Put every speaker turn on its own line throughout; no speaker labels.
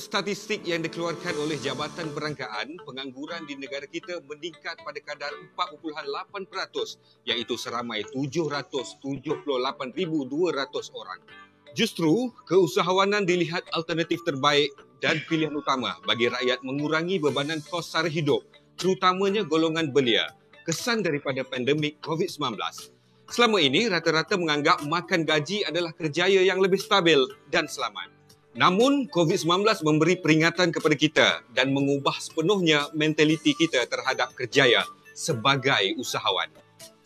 statistik yang dikeluarkan oleh Jabatan Perangkaan, pengangguran di negara kita meningkat pada kadar 4.8% iaitu seramai 778,200 orang. Justru, keusahawanan dilihat alternatif terbaik dan pilihan utama bagi rakyat mengurangi bebanan kos sara hidup, terutamanya golongan belia, kesan daripada pandemik COVID-19. Selama ini, rata-rata menganggap makan gaji adalah kerjaya yang lebih stabil dan selamat. Namun, COVID-19 memberi peringatan kepada kita dan mengubah sepenuhnya mentaliti kita terhadap kerjaya sebagai usahawan.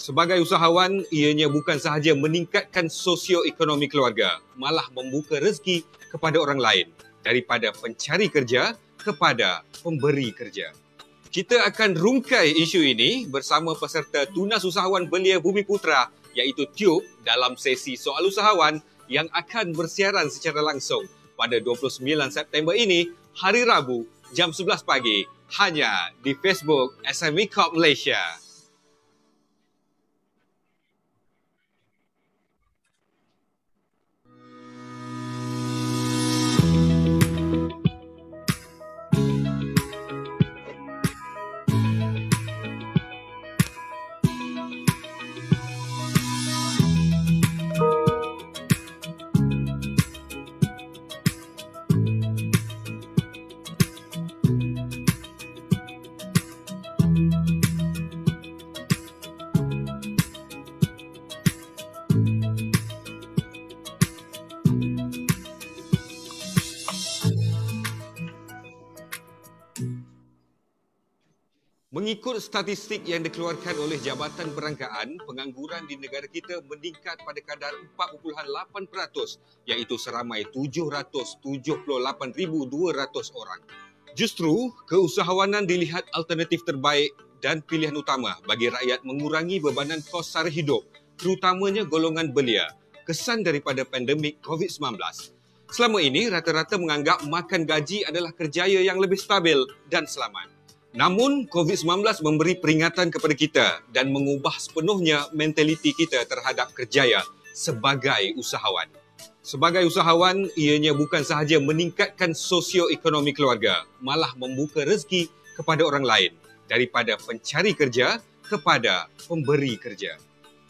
Sebagai usahawan, ianya bukan sahaja meningkatkan sosioekonomi keluarga, malah membuka rezeki kepada orang lain daripada pencari kerja kepada pemberi kerja. Kita akan rungkai isu ini bersama peserta Tunas Usahawan Belia Bumi Putra iaitu Tube dalam sesi Soal Usahawan yang akan bersiaran secara langsung pada 29 September ini, hari Rabu, jam 11 pagi, hanya di Facebook SME Corp Malaysia. Mengikut statistik yang dikeluarkan oleh Jabatan Perangkaan, pengangguran di negara kita meningkat pada kadar 4.8% iaitu seramai 778,200 orang. Justru, keusahawanan dilihat alternatif terbaik dan pilihan utama bagi rakyat mengurangi bebanan kos sara hidup, terutamanya golongan belia, kesan daripada pandemik COVID-19. Selama ini, rata-rata menganggap makan gaji adalah kerjaya yang lebih stabil dan selamat. Namun, COVID-19 memberi peringatan kepada kita dan mengubah sepenuhnya mentaliti kita terhadap kerjaya sebagai usahawan. Sebagai usahawan, ianya bukan sahaja meningkatkan sosioekonomi keluarga, malah membuka rezeki kepada orang lain daripada pencari kerja kepada pemberi kerja.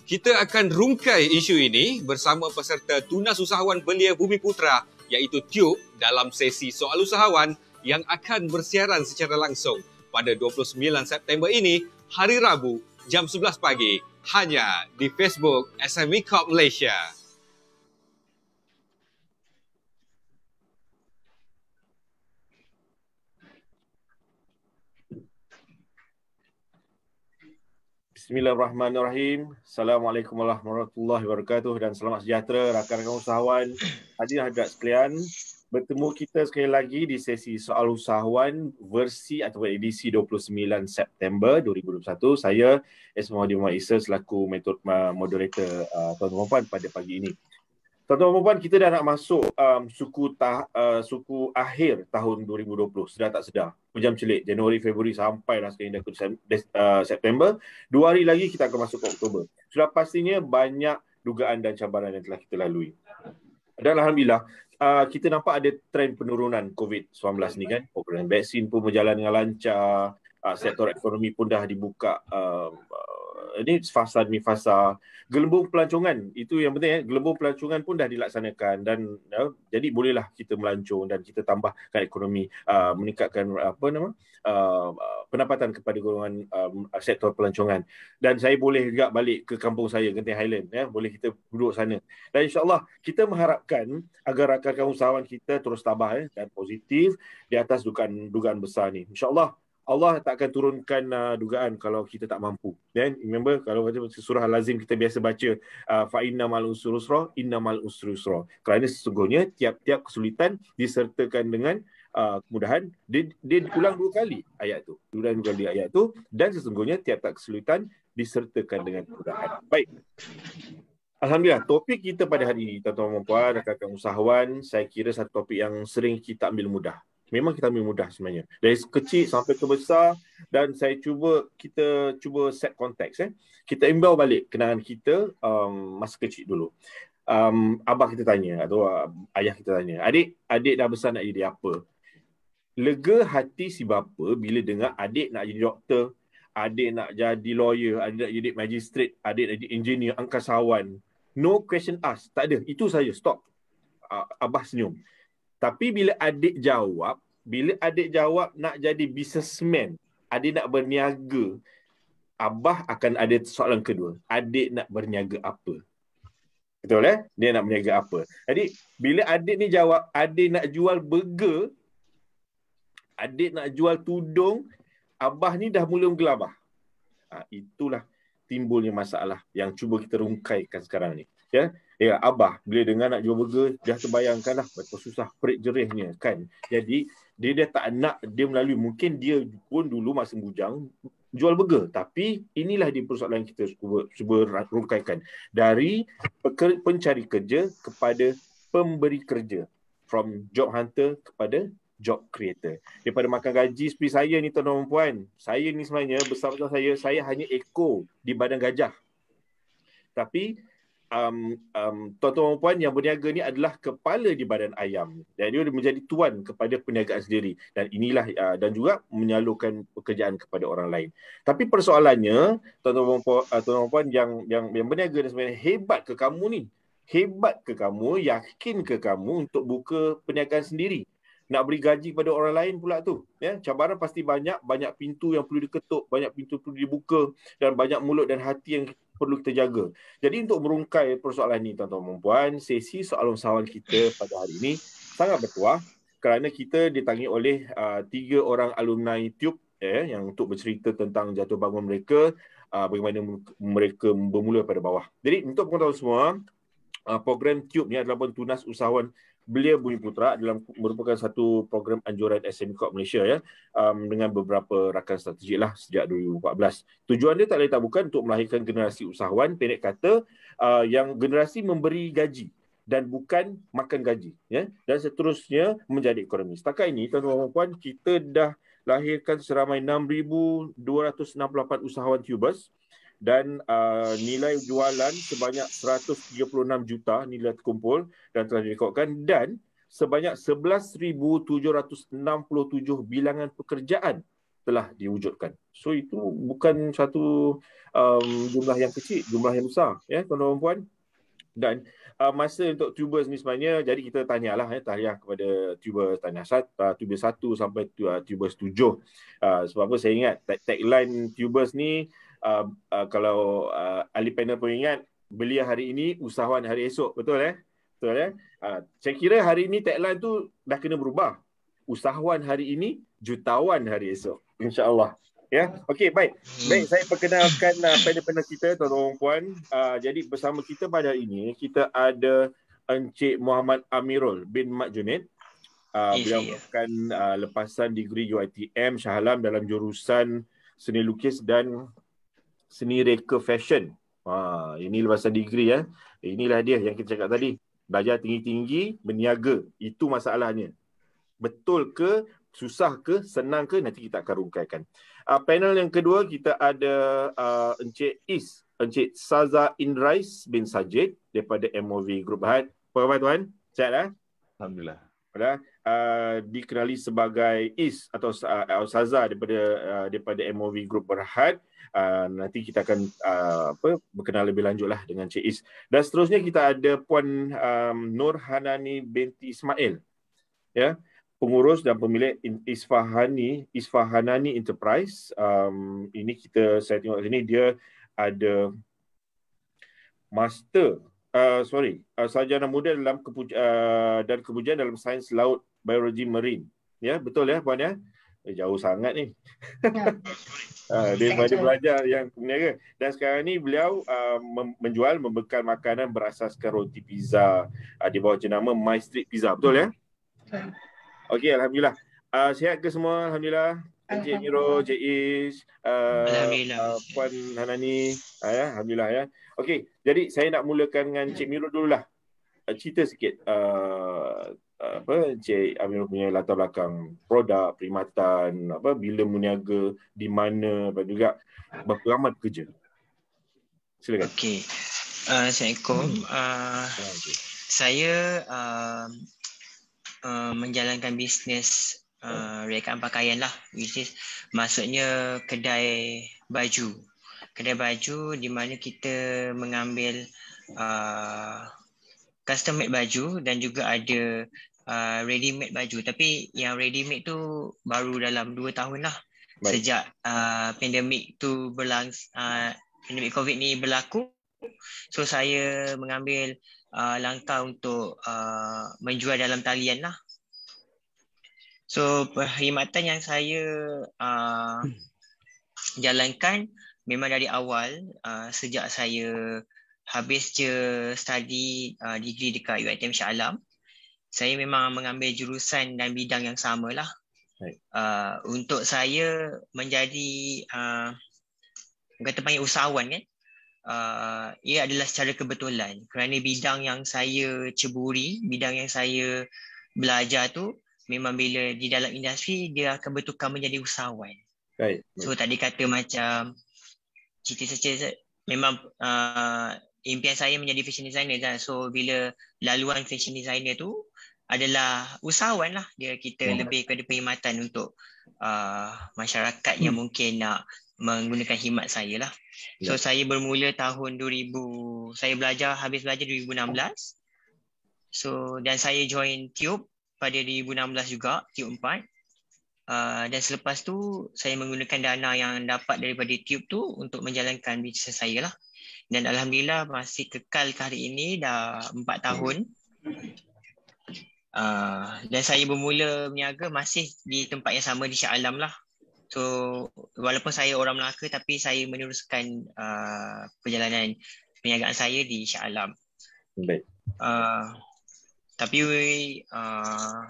Kita akan rungkai isu ini bersama peserta tunas usahawan belia Bumi Putra iaitu Tiup dalam sesi soal usahawan yang akan bersiaran secara langsung pada 29 September ini, hari Rabu, jam 11 pagi, hanya di Facebook SME Corp Malaysia.
Bismillahirrahmanirrahim. Assalamualaikum warahmatullahi wabarakatuh dan selamat sejahtera rakan-rakan usahawan hadirin hadirat sekalian bertemu kita sekali lagi di sesi soal usahawan versi atau edisi 29 September 2021. Saya Esmaudi Muhammad Isa selaku metod moderator uh, tuan-tuan dan puan pada pagi ini. Tuan-tuan dan puan, kita dah nak masuk um, suku ta, uh, suku akhir tahun 2020. sudah tak sedar. Pejam celik Januari, Februari sampai dah sekarang dah ke September. Dua hari lagi kita akan masuk ke Oktober. Sudah pastinya banyak dugaan dan cabaran yang telah kita lalui. Dan Alhamdulillah, uh, kita nampak ada tren penurunan COVID-19 ni kan. Program vaksin pun berjalan dengan lancar. Uh, sektor ekonomi pun dah dibuka uh, ini eh, fasa demi fasa gelembung pelancongan itu yang penting ya gelembung pelancongan pun dah dilaksanakan dan ya, jadi bolehlah kita melancong dan kita tambahkan ekonomi uh, meningkatkan apa nama uh, pendapatan kepada golongan uh, sektor pelancongan dan saya boleh juga balik ke kampung saya Genting Highland ya boleh kita duduk sana dan insyaallah kita mengharapkan agar rakan-rakan usahawan kita terus tabah ya dan positif di atas dugaan dugaan besar ni insyaallah Allah tak akan turunkan uh, dugaan kalau kita tak mampu. Then remember kalau macam surah al-lazim kita biasa baca uh, fa inna mal usri usra inna mal usri usra. Kerana sesungguhnya tiap-tiap kesulitan disertakan dengan uh, kemudahan. Dia, dia ulang dua kali ayat tu. Ulang dua kali ayat tu dan sesungguhnya tiap-tiap kesulitan disertakan dengan kemudahan. Baik. Alhamdulillah, topik kita pada hari ini, tuan-tuan dan puan, rakan-rakan usahawan, saya kira satu topik yang sering kita ambil mudah memang kita ambil mudah sebenarnya. Dari kecil sampai ke besar dan saya cuba kita cuba set konteks eh. Kita imbau balik kenangan kita um, masa kecil dulu. Um, abah kita tanya atau uh, ayah kita tanya, "Adik, adik dah besar nak jadi apa?" Lega hati si bapa bila dengar adik nak jadi doktor, adik nak jadi lawyer, adik nak jadi magistrate, adik nak jadi engineer, angkasawan. No question asked. Tak ada. Itu saja. Stop. Uh, abah senyum. Tapi bila adik jawab, bila adik jawab nak jadi businessman, adik nak berniaga, abah akan ada soalan kedua. Adik nak berniaga apa? Betul eh? Dia nak berniaga apa? Jadi bila adik ni jawab, adik nak jual burger, adik nak jual tudung, abah ni dah mula menggelabah. Ha, itulah timbulnya masalah yang cuba kita rungkaikan sekarang ni. Ya, ya abah bila dengar nak jual burger dah terbayangkanlah betul susah perit jerihnya kan. Jadi dia dia tak nak dia melalui mungkin dia pun dulu masa bujang jual burger tapi inilah di persoalan kita cuba, cuba rungkaikan dari pencari kerja kepada pemberi kerja from job hunter kepada job creator. Daripada makan gaji seperti saya ni tuan-tuan dan puan, saya ni sebenarnya besar-besar saya, saya hanya eko di badan gajah. Tapi um, um, tuan-tuan dan puan yang berniaga ni adalah kepala di badan ayam. Dan dia menjadi tuan kepada perniagaan sendiri. Dan inilah uh, dan juga menyalurkan pekerjaan kepada orang lain. Tapi persoalannya, tuan-tuan dan puan, uh, puan yang, yang, yang berniaga ni sebenarnya hebat ke kamu ni? Hebat ke kamu, yakin ke kamu untuk buka perniagaan sendiri? nak beri gaji kepada orang lain pula tu ya cabaran pasti banyak banyak pintu yang perlu diketuk banyak pintu perlu dibuka dan banyak mulut dan hati yang perlu kita jaga. Jadi untuk merungkai persoalan ini tuan-tuan dan puan, sesi soal soalan kita pada hari ini sangat berkuah kerana kita ditangi oleh uh, tiga orang alumni Tube eh, ya, yang untuk bercerita tentang jatuh bangun mereka uh, bagaimana mereka bermula pada bawah. Jadi untuk pengetahuan semua, uh, program Tube ni adalah tunas usahawan Belia Bumi Putra dalam merupakan satu program anjuran SME Corp Malaysia ya um, dengan beberapa rakan strategik lah sejak 2014. Tujuan dia tak lain tak bukan untuk melahirkan generasi usahawan pendek kata uh, yang generasi memberi gaji dan bukan makan gaji ya dan seterusnya menjadi ekonomi. Setakat ini tuan-tuan dan puan kita dah lahirkan seramai 6268 usahawan tubers dan uh, nilai jualan sebanyak 136 juta nilai terkumpul dan telah direkodkan dan sebanyak 11767 bilangan pekerjaan telah diwujudkan. So itu bukan satu um, jumlah yang kecil, jumlah yang besar ya tuan dan puan. Dan uh, masa untuk tubers ni sebenarnya jadi kita tanyalah ya tahniah kepada tuber tanya satu uh, tubers satu sampai uh, tuber tujuh. Uh, sebab apa saya ingat tagline tubers ni uh, uh, kalau uh, ahli panel pun ingat belia hari ini usahawan hari esok betul eh betul eh uh, saya kira hari ini tagline tu dah kena berubah usahawan hari ini jutawan hari esok insyaallah ya yeah? okey baik baik saya perkenalkan uh, panel-panel kita tuan-tuan puan uh, jadi bersama kita pada hari ini kita ada Encik Muhammad Amirul bin Mat Junid Uh, beliau merupakan uh, lepasan degree UITM Shah Alam dalam jurusan seni lukis dan seni reka fashion. Ha, ini lepasan degree ya. Inilah dia yang kita cakap tadi. Belajar tinggi-tinggi, berniaga. Itu masalahnya. Betul ke, susah ke, senang ke, nanti kita akan rungkaikan. Uh, panel yang kedua, kita ada uh, Encik Is. Encik Saza Indrais bin Sajid daripada MOV Group Bahan. Apa khabar tuan? Sihat dah? Eh? Alhamdulillah. Pada uh, ah, dikenali sebagai Is atau uh, Saza daripada uh, daripada MOV Group Berhad. Uh, Ah, nanti kita akan uh, apa berkenal lebih lanjutlah dengan Cik Is. Dan seterusnya kita ada puan um, Nur Hanani binti Ismail. Ya, pengurus dan pemilik Isfahani Isfahanani Enterprise. Um, ini kita saya tengok sini dia ada master uh, sorry, uh, sarjana muda dalam kepuja, uh, dan kemudian dalam sains laut biologi marine. Ya, betul ya puan ya. Eh, jauh sangat ni. Ya. uh, dia banyak belajar yang peniaga. Dan sekarang ni beliau uh, menjual, membekal makanan berasaskan roti pizza uh, ah, di bawah jenama My Street Pizza. Betul ya? Betul. Okey, Alhamdulillah. Uh, sihat ke semua? Alhamdulillah. Encik Miro, Encik Ish, uh, uh, Puan Hanani. Uh, ya? Alhamdulillah ya. Okay, jadi saya nak mulakan dengan Encik Miro dululah. Uh, cerita sikit. Uh, apa Encik Amirul punya latar belakang produk, perkhidmatan, apa bila meniaga, di mana apa juga berapa lama bekerja. Silakan. Okey. Uh, Assalamualaikum. Hmm.
Uh, ah, okay. Saya uh, uh, menjalankan bisnes uh, rekaan pakaian lah. Bisnes maksudnya kedai baju. Kedai baju di mana kita mengambil uh, custom made baju dan juga ada uh, ready made baju tapi yang ready made tu baru dalam 2 tahun lah Baik. sejak uh, pandemik tu berlangs uh, pandemik covid ni berlaku so saya mengambil uh, langkah untuk uh, menjual dalam talian lah so perkhidmatan yang saya uh, hmm. jalankan memang dari awal uh, sejak saya habis je study uh, degree dekat UITM Shah Alam saya memang mengambil jurusan dan bidang yang sama lah. Uh, untuk saya menjadi uh, kata panggil usahawan kan. Uh, ia adalah secara kebetulan kerana bidang yang saya ceburi, bidang yang saya belajar tu memang bila di dalam industri dia akan bertukar menjadi usahawan. Right. So tadi kata macam cita saya memang uh, impian saya menjadi fashion designer kan. So bila laluan fashion designer tu adalah usahawan lah dia kita hmm. lebih kepada perkhidmatan untuk uh, masyarakat hmm. yang mungkin nak menggunakan khidmat saya lah. So ya. saya bermula tahun 2000, saya belajar habis belajar 2016. So dan saya join Tube pada 2016 juga, Tube 4. Uh, dan selepas tu saya menggunakan dana yang dapat daripada Tube tu untuk menjalankan bisnes saya lah. Dan alhamdulillah masih kekal ke hari ini dah 4 hmm. tahun. Yeah. Uh, dan saya bermula berniaga masih di tempat yang sama di Shah Alam lah. So walaupun saya orang Melaka tapi saya meneruskan uh, perjalanan perniagaan saya di Shah Alam. Baik. Uh, tapi uh,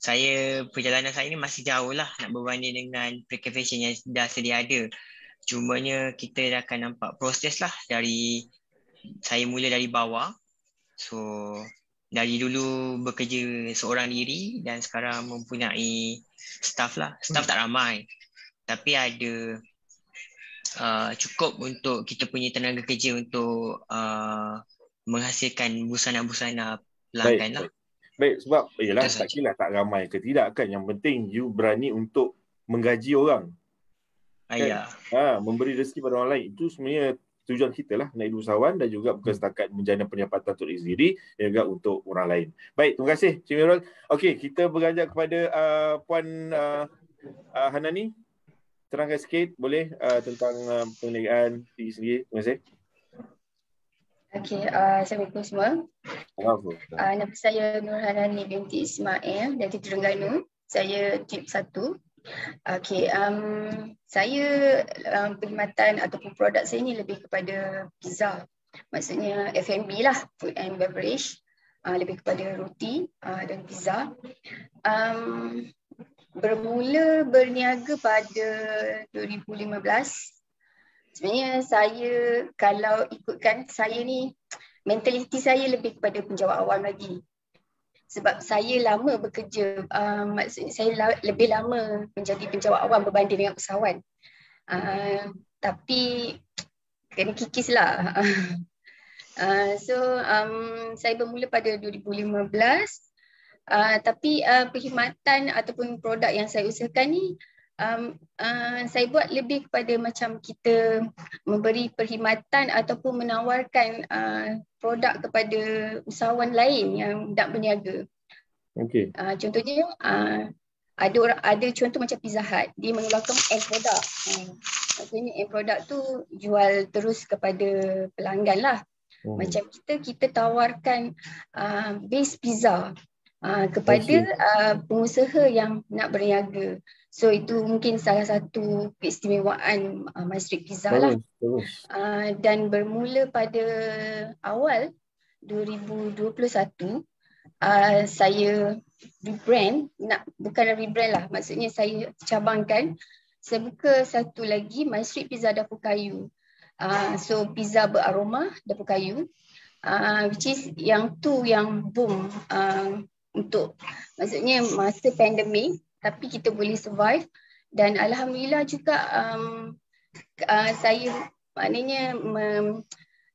saya perjalanan saya ni masih jauh lah nak berbanding dengan precaution yang dah sedia ada. Cumanya kita dah akan nampak proses lah dari saya mula dari bawah. So dari dulu bekerja seorang diri dan sekarang mempunyai staff lah. Staff hmm. tak ramai. Tapi ada uh, cukup untuk kita punya tenaga kerja untuk uh, menghasilkan busana-busana pelanggan baik, lah.
Baik, sebab yalah, tak kira tak ramai ke tidak kan. Yang penting you berani untuk menggaji orang. Ah, ya. Kan? Ha, memberi rezeki pada orang lain itu sebenarnya tujuan kita lah naik usahawan dan juga bukan hmm. setakat menjana pendapatan untuk diri sendiri dan juga untuk orang lain. Baik, terima kasih Cik Mirul. Okey, kita beranjak kepada uh, Puan uh, uh, Hanani. Terangkan sikit boleh uh, tentang uh, perniagaan diri sendiri. Terima kasih.
Okey, uh, Assalamualaikum semua.
Uh,
nama saya Nur Hanani binti Ismail dari Terengganu. Saya tip satu. Okay, um, saya um, perkhidmatan ataupun produk saya ni lebih kepada pizza. Maksudnya F&B lah, food and beverage. Uh, lebih kepada roti uh, dan pizza. Um, bermula berniaga pada 2015. Sebenarnya saya kalau ikutkan saya ni mentaliti saya lebih kepada penjawat awam lagi sebab saya lama bekerja uh, maksudnya saya la- lebih lama menjadi penjawat awam berbanding dengan usahawan uh, tapi kena kikis lah uh, so um, saya bermula pada 2015 Uh, tapi uh, perkhidmatan ataupun produk yang saya usahakan ni uh, um, uh, saya buat lebih kepada macam kita memberi perkhidmatan ataupun menawarkan uh, produk kepada usahawan lain yang tak berniaga. Okey. Uh, contohnya uh, ada orang, ada contoh macam Pizza Hut dia mengeluarkan end product. Hmm. Maksudnya end product tu jual terus kepada pelanggan lah. Hmm. Macam kita kita tawarkan uh, base pizza uh, kepada uh, pengusaha yang nak berniaga. So itu mungkin salah satu keistimewaan uh, ah, Masjid Pizza lah. Uh, dan bermula pada awal 2021 uh, saya rebrand nak bukan rebrand lah maksudnya saya cabangkan saya buka satu lagi Masjid Pizza Dapur Kayu. Uh, so pizza beraroma dapur kayu. Uh, which is yang tu yang boom uh, untuk maksudnya masa pandemik tapi kita boleh survive dan alhamdulillah juga um, uh, saya maknanya mem,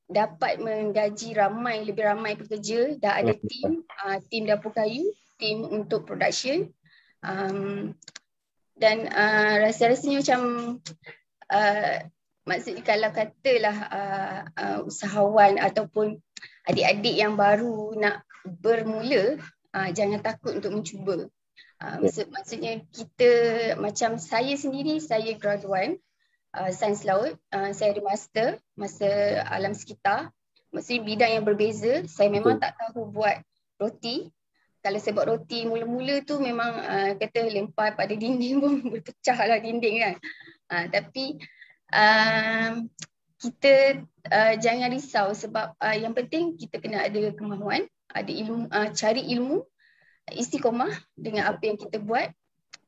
dapat menggaji ramai lebih ramai pekerja dah ada tim uh, tim dapur kayu tim untuk production um, dan uh, rasa-rasanya macam uh, maksudnya kalau katalah uh, uh, usahawan ataupun adik-adik yang baru nak bermula uh, jangan takut untuk mencuba. Uh, maksudnya kita macam saya sendiri saya graduan uh, sains laut, uh, saya ada master masa alam sekitar. Maksudnya bidang yang berbeza, saya memang tak tahu buat roti. Kalau saya buat roti mula-mula tu memang uh, kata lempar pada dinding pun berpecah lah dinding kan. Uh, tapi uh, kita uh, jangan risau sebab uh, yang penting kita kena ada kemahuan ada ilmu uh, cari ilmu istiqomah dengan apa yang kita buat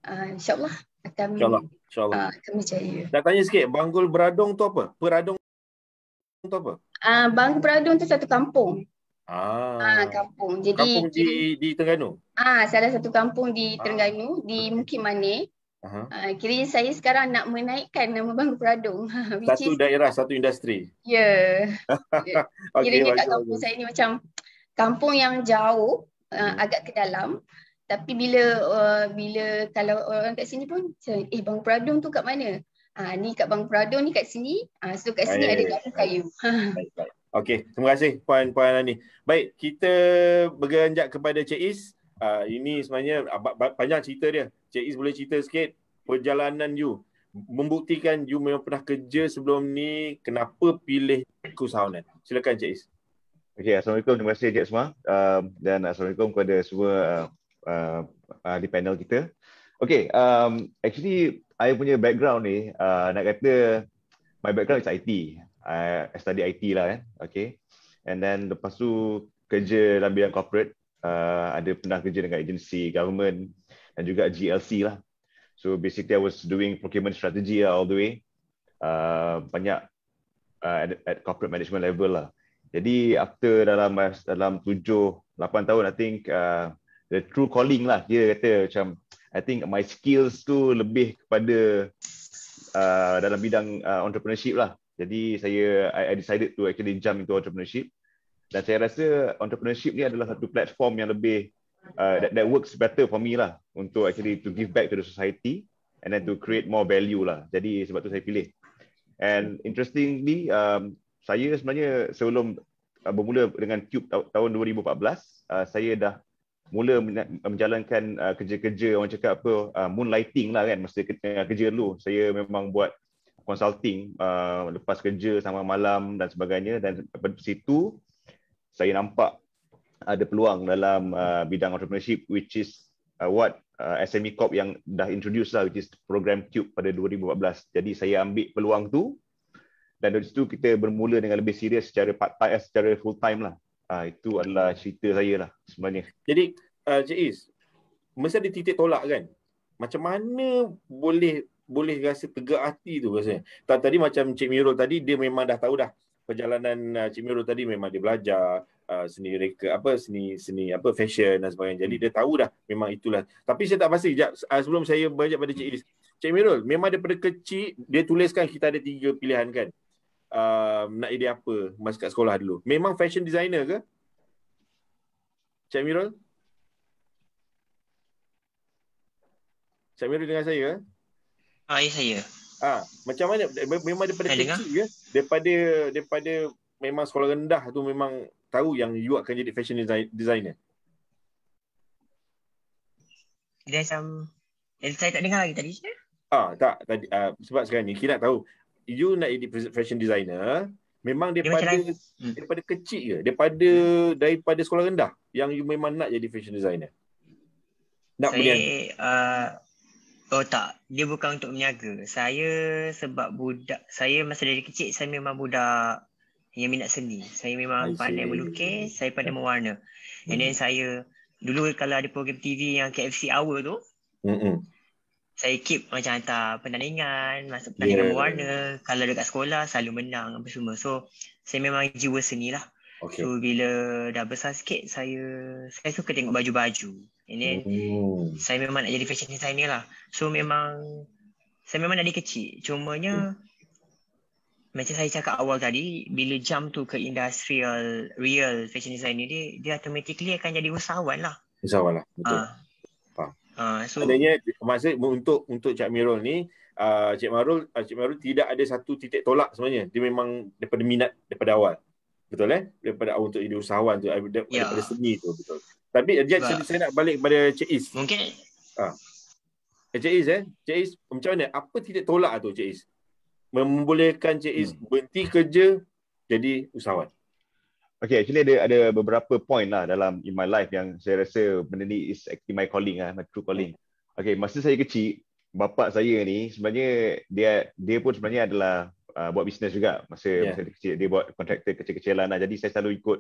uh, insyaallah akan insyaallah
insyaallah uh, akan berjaya nak tanya sikit banggul beradong tu apa peradong tu apa
ah uh, banggul beradong tu satu kampung
ah uh,
kampung jadi kampung di
di Terengganu
ah uh, salah satu kampung di ah. Terengganu uh. di Mukim Mane Uh, kira saya sekarang nak menaikkan nama Bangku Peradung. Satu
daerah, satu industri.
Ya. Yeah. okay, kira kat kampung saya ni macam kampung yang jauh uh, hmm. agak ke dalam tapi bila uh, bila kalau orang kat sini pun eh bang pradung tu kat mana ah uh, ni kat bang pradung ni kat sini ah uh, so kat sini baik, ada kat kayu
okey terima kasih puan-puan ni baik kita berganjak kepada cik is uh, ini sebenarnya uh, panjang cerita dia cik is boleh cerita sikit perjalanan you membuktikan you memang pernah kerja sebelum ni kenapa pilih kusaunan silakan cik is
Okay, Assalamualaikum. Terima kasih Encik semua. Uh, um, dan Assalamualaikum kepada semua uh, uh, di panel kita. Okay, um, actually, saya punya background ni, uh, nak kata, my background is IT. I, I study IT lah kan. Okay. And then, lepas tu, kerja dalam bidang corporate. Uh, ada pernah kerja dengan agensi government dan juga GLC lah. So, basically, I was doing procurement strategy lah all the way. Uh, banyak uh, at, at corporate management level lah. Jadi after dalam dalam 7 8 tahun I think uh, the true calling lah dia kata macam I think my skills tu lebih kepada uh, dalam bidang uh, entrepreneurship lah. Jadi saya I, I decided to actually jump into entrepreneurship dan saya rasa entrepreneurship ni adalah satu platform yang lebih uh, that, that works better for me lah untuk actually to give back to the society and then to create more value lah. Jadi sebab tu saya pilih. And interestingly um saya sebenarnya sebelum uh, bermula dengan Cube tahun 2014, uh, saya dah mula menjalankan uh, kerja-kerja orang cakap apa moonlighting lah kan masa kerja dulu. Saya memang buat consulting lepas kerja sama malam dan sebagainya dan pada situ saya nampak ada peluang dalam bidang entrepreneurship which is what SME Corp yang dah introduce lah which is program Cube pada 2014. Jadi saya ambil peluang tu dan dari situ kita bermula dengan lebih serius secara
part time eh, secara full time lah uh, itu adalah cerita saya lah sebenarnya jadi uh, Cik Is mesti ada titik tolak kan macam mana boleh boleh rasa tegak hati tu rasanya tak tadi macam Cik Mirul tadi dia memang dah tahu dah perjalanan uh, Cik Mirul tadi memang dia belajar Uh, seni reka apa seni seni apa fashion dan sebagainya jadi dia tahu dah memang itulah tapi saya tak pasti sekejap uh, sebelum saya berjaya pada Cik Iris Cik Mirul memang daripada kecil dia tuliskan kita ada tiga pilihan kan uh, nak jadi apa masa kat sekolah dulu? Memang fashion designer ke? Cik Mirul? Cik dengar saya? Ah, ya saya. Ah, macam mana memang daripada saya kecil dengar. ke? Daripada daripada memang sekolah rendah tu memang tahu yang you akan jadi fashion designer.
Dia macam saya tak dengar lagi tadi.
Ah, tak tadi uh, sebab sekarang ni kita tahu you nak jadi fashion designer memang daripada ya, daripada hmm. kecil ke daripada hmm. daripada sekolah rendah yang you memang nak jadi fashion designer
nak saya,
uh, oh tak dia bukan untuk meniaga saya sebab budak saya masa dari kecil saya memang budak yang minat seni saya memang pandai melukis saya pandai hmm. mewarna and hmm. saya dulu kalau ada program TV yang KFC hour tu hmm, hmm saya keep macam hantar pertandingan, masuk pertandingan yeah. berwarna, kalau dekat sekolah selalu menang apa semua. So, saya memang jiwa seni lah. Okay. So, bila dah besar sikit, saya saya suka tengok baju-baju. And then, mm. saya memang nak jadi fashion designer lah. So, memang, saya memang dari kecil. Cumanya, mm. macam saya cakap awal tadi, bila jump tu ke industrial, real fashion designer ni, dia, dia automatically akan jadi usahawan lah.
Usahawan
lah, betul. Uh, Ah, so adanya masa untuk untuk Cik Mirul ni uh, Cik Marul uh, ah, Cik Marul tidak ada satu titik tolak sebenarnya. Dia memang daripada minat daripada awal. Betul eh? Daripada awal untuk jadi usahawan tu daripada, ya. daripada seni tu betul. Tapi eh, dia saya, saya nak balik kepada Cik Is. Mungkin okay. uh. Eh, Cik Is eh? Cik Is macam mana apa tidak tolak tu Cik Is? Membolehkan Cik Is hmm. berhenti kerja jadi usahawan.
Okay, actually ada ada beberapa point lah dalam in my life yang saya rasa benda ni is actually my calling lah, my true calling. Okay, masa saya kecil, bapa saya ni sebenarnya dia dia pun sebenarnya adalah uh, buat bisnes juga masa yeah. masa kecil dia buat kontraktor kecil-kecilan lah. Jadi saya selalu ikut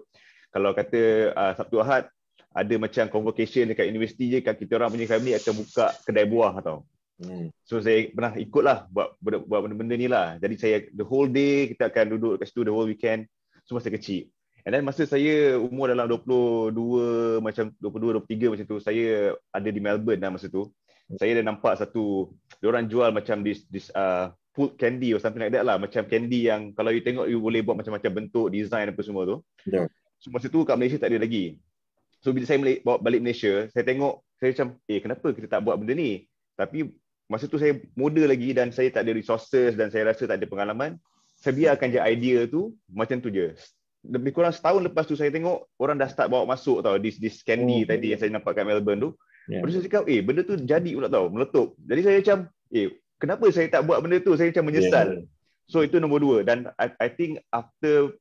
kalau kata uh, Sabtu Ahad ada macam convocation dekat universiti je kan kita orang punya family akan buka kedai buah tau. Hmm. So saya pernah ikut lah buat benda-benda ni lah. Jadi saya the whole day kita akan duduk kat situ the whole weekend semua so, saya kecil. And then masa saya umur dalam 22 macam 22 23 macam tu saya ada di Melbourne dah masa tu. Saya dah nampak satu dia orang jual macam this this uh, pulled candy or something like that lah macam candy yang kalau you tengok you boleh buat macam-macam bentuk design apa semua tu. Yeah. So masa tu kat Malaysia tak ada lagi. So bila saya bawa balik Malaysia, saya tengok saya macam eh kenapa kita tak buat benda ni? Tapi masa tu saya muda lagi dan saya tak ada resources dan saya rasa tak ada pengalaman. Saya biarkan je idea tu macam tu je lebih kurang setahun lepas tu saya tengok orang dah start bawa masuk tau di di candy oh, tadi yeah. yang saya nampak kat Melbourne tu. Yeah. Saya cakap, eh benda tu jadi pula tau, meletup. Jadi saya macam, eh kenapa saya tak buat benda tu? Saya macam menyesal. Yeah. So itu nombor dua. Dan I, I think after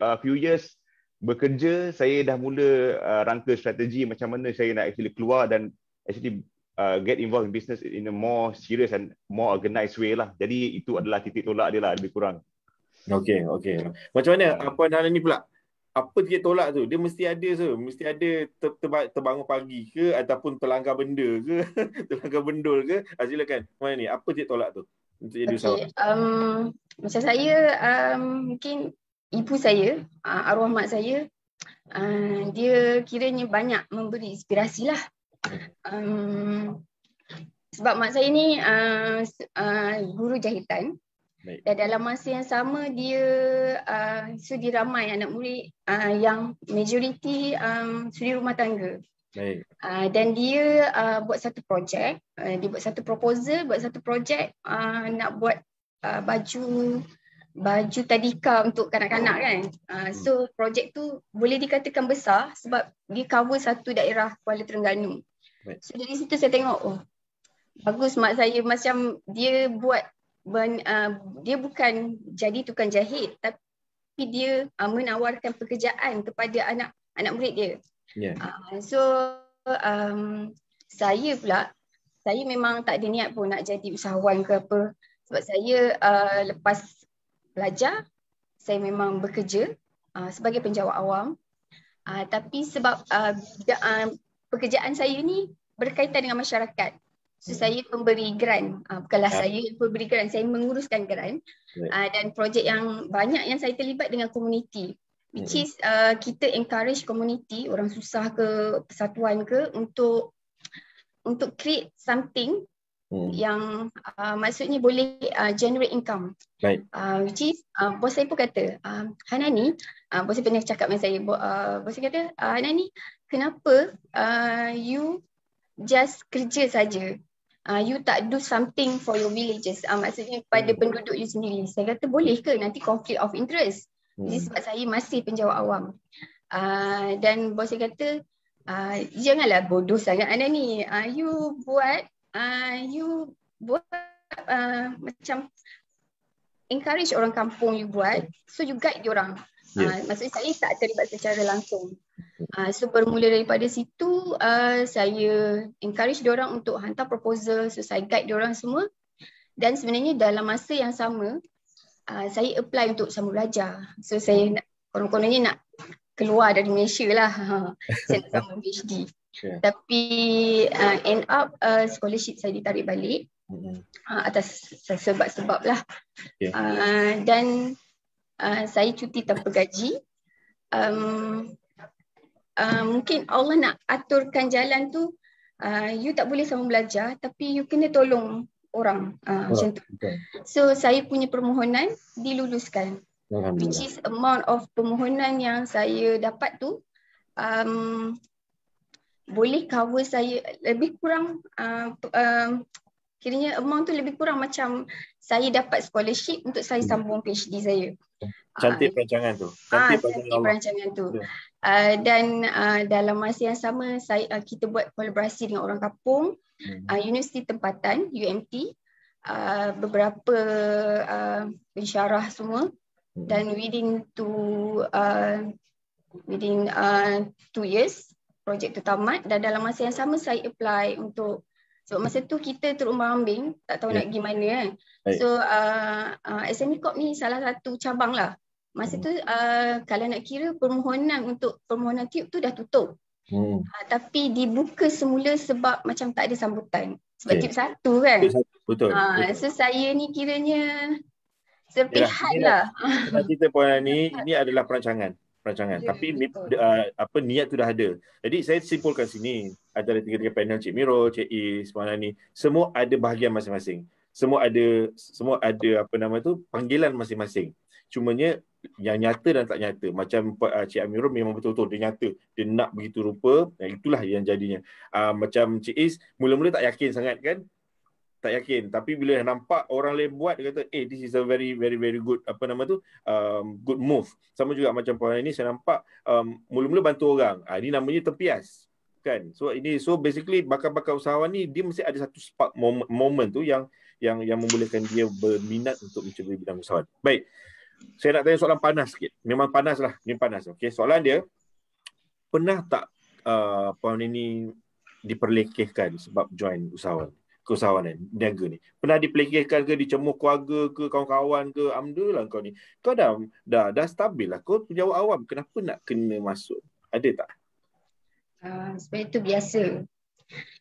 a uh, few years bekerja, saya dah mula uh, rangka strategi macam mana saya nak actually keluar dan actually uh, get involved in business in a more serious and more organized way
lah. Jadi itu adalah titik tolak dia lah lebih kurang. Okay, okay. Macam mana hmm. apa dalam ni pula? Apa dia tolak tu? Dia mesti ada tu. Mesti ada terbangun pagi ke ataupun terlanggar benda ke? terlanggar bendul ke? Ah, silakan. Mana ni? Apa dia tolak tu? Untuk jadi okay.
Um, macam saya, um, mungkin ibu saya, uh, arwah mak saya, uh, dia kiranya banyak memberi inspirasi lah. Um, sebab mak saya ni uh, uh, guru jahitan. Dan dalam masa yang sama dia uh, sudi ramai anak murid uh, yang majoriti um, sudi rumah tangga. Baik. Uh, dan dia uh, buat satu projek, uh, dia buat satu proposal, buat satu projek uh, nak buat uh, baju baju tadika untuk kanak-kanak kan. Uh, hmm. so projek tu boleh dikatakan besar sebab dia cover satu daerah Kuala Terengganu. Baik. So dari situ saya tengok oh Bagus mak saya macam dia buat men, uh, dia bukan jadi tukang jahit tapi dia uh, menawarkan pekerjaan kepada anak anak murid dia. Yeah. Ya. Uh, so um, saya pula saya memang tak ada niat pun nak jadi usahawan ke apa sebab saya uh, lepas belajar saya memang bekerja uh, sebagai penjawat awam uh, tapi sebab uh, pekerjaan saya ni berkaitan dengan masyarakat So saya pemberi grant, uh, bukanlah ya. saya yang pemberi grant, saya menguruskan grant uh, dan projek yang banyak yang saya terlibat dengan komuniti which ya. is uh, kita encourage komuniti orang susah ke, persatuan ke untuk untuk create something Hmm. yang uh, maksudnya boleh uh, generate income. Right. Uh, which is uh, bos saya pun kata, uh, Hanani, uh, bos saya pernah cakap dengan saya, uh, bos saya kata, uh, Hanani, kenapa uh, you just kerja saja? uh, you tak do something for your villages uh, maksudnya pada hmm. penduduk you sendiri saya kata boleh ke nanti conflict of interest hmm. sebab saya masih penjawat awam uh, dan bos saya kata uh, janganlah bodoh sangat anda ni uh, you buat uh, you buat uh, macam encourage orang kampung you buat so you guide orang Yes. Uh, maksudnya saya tak terlibat secara langsung. Uh, so bermula daripada situ, uh, saya encourage orang untuk hantar proposal. So saya guide orang semua. Dan sebenarnya dalam masa yang sama, uh, saya apply untuk sambung belajar. So saya nak, konon-kononnya nak keluar dari Malaysia lah. saya nak sambung PhD. Sure. Tapi uh, end up uh, scholarship saya ditarik balik. Uh, atas sebab-sebab lah.
Yeah. Uh,
dan Ah, saya cuti tanpa gaji. Um, uh, mungkin Allah nak aturkan jalan tu, uh, you tak boleh sama belajar tapi you kena tolong orang uh, oh, macam tu. Okay. So saya punya permohonan diluluskan. Which is amount of permohonan yang saya dapat tu um, boleh cover saya lebih kurang uh, um, kiranya amount tu lebih kurang macam saya dapat scholarship untuk saya hmm. sambung PhD saya cantik
uh, perancangan tu. Ah, cantik, uh, cantik perancangan
tu. Uh, dan uh, dalam masa yang sama saya uh, kita buat kolaborasi dengan orang kampung uh, universiti tempatan UMT uh, beberapa uh, pensyarah semua hmm. dan within two uh, within uh, two years projek tu tamat dan dalam masa yang sama saya apply untuk sebab so, masa tu kita terumbang-ambing tak tahu yeah. nak pergi mana kan. Eh. So uh, uh, SME Corp ni salah satu cabang lah Masa hmm. tu uh, kalau nak kira permohonan untuk permohonan cube tu dah tutup. Hmm. Uh, tapi dibuka semula sebab macam tak ada sambutan. Sebab cube okay. satu kan. Betul. Uh, betul. So saya ni kiranya sepihat lah.
Kita pun ni, ini adalah perancangan. Perancangan. Ya, tapi ni, uh, ah, apa niat tu dah ada. Jadi saya simpulkan sini. Antara tiga-tiga panel Cik Miro, Cik E, semua ni. Semua ada bahagian masing-masing. Semua ada semua ada apa nama tu panggilan masing-masing cumanya yang nyata dan tak nyata macam uh, Cik Amirul memang betul-betul dia nyata dia nak begitu rupa dan itulah yang jadinya uh, macam Cik Is mula-mula tak yakin sangat kan tak yakin tapi bila nampak orang lain buat dia kata eh this is a very very very good apa nama tu um, good move sama juga macam puan ini saya nampak um, mula-mula bantu orang uh, ini namanya tepias kan so ini so basically bakal-bakal usahawan ni dia mesti ada satu spark moment, moment tu yang yang yang membolehkan dia berminat untuk mencuba bidang usahawan baik saya nak tanya soalan panas sikit. Memang panas lah. Ini panas. Okay. Soalan dia, pernah tak uh, ini diperlekehkan sebab join usahawan? keusahawan dan niaga ni. Pernah dipelikirkan ke, dicemur keluarga ke, kawan-kawan ke, amda lah kau ni. Kau dah, dah, dah stabil lah. Kau jawab awam. Kenapa nak kena masuk? Ada tak?
Uh, ah, sebenarnya itu biasa.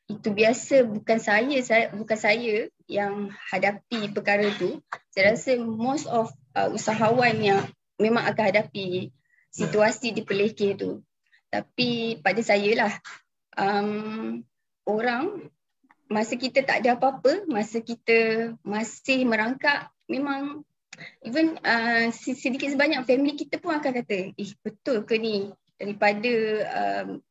Itu biasa bukan saya, saya bukan saya, yang hadapi perkara tu saya rasa most of uh, usahawan yang memang akan hadapi situasi di dipelihke tu tapi pada saya lah um, orang masa kita tak ada apa-apa masa kita masih merangkak memang even uh, sedikit sebanyak family kita pun akan kata eh betul ke ni daripada um,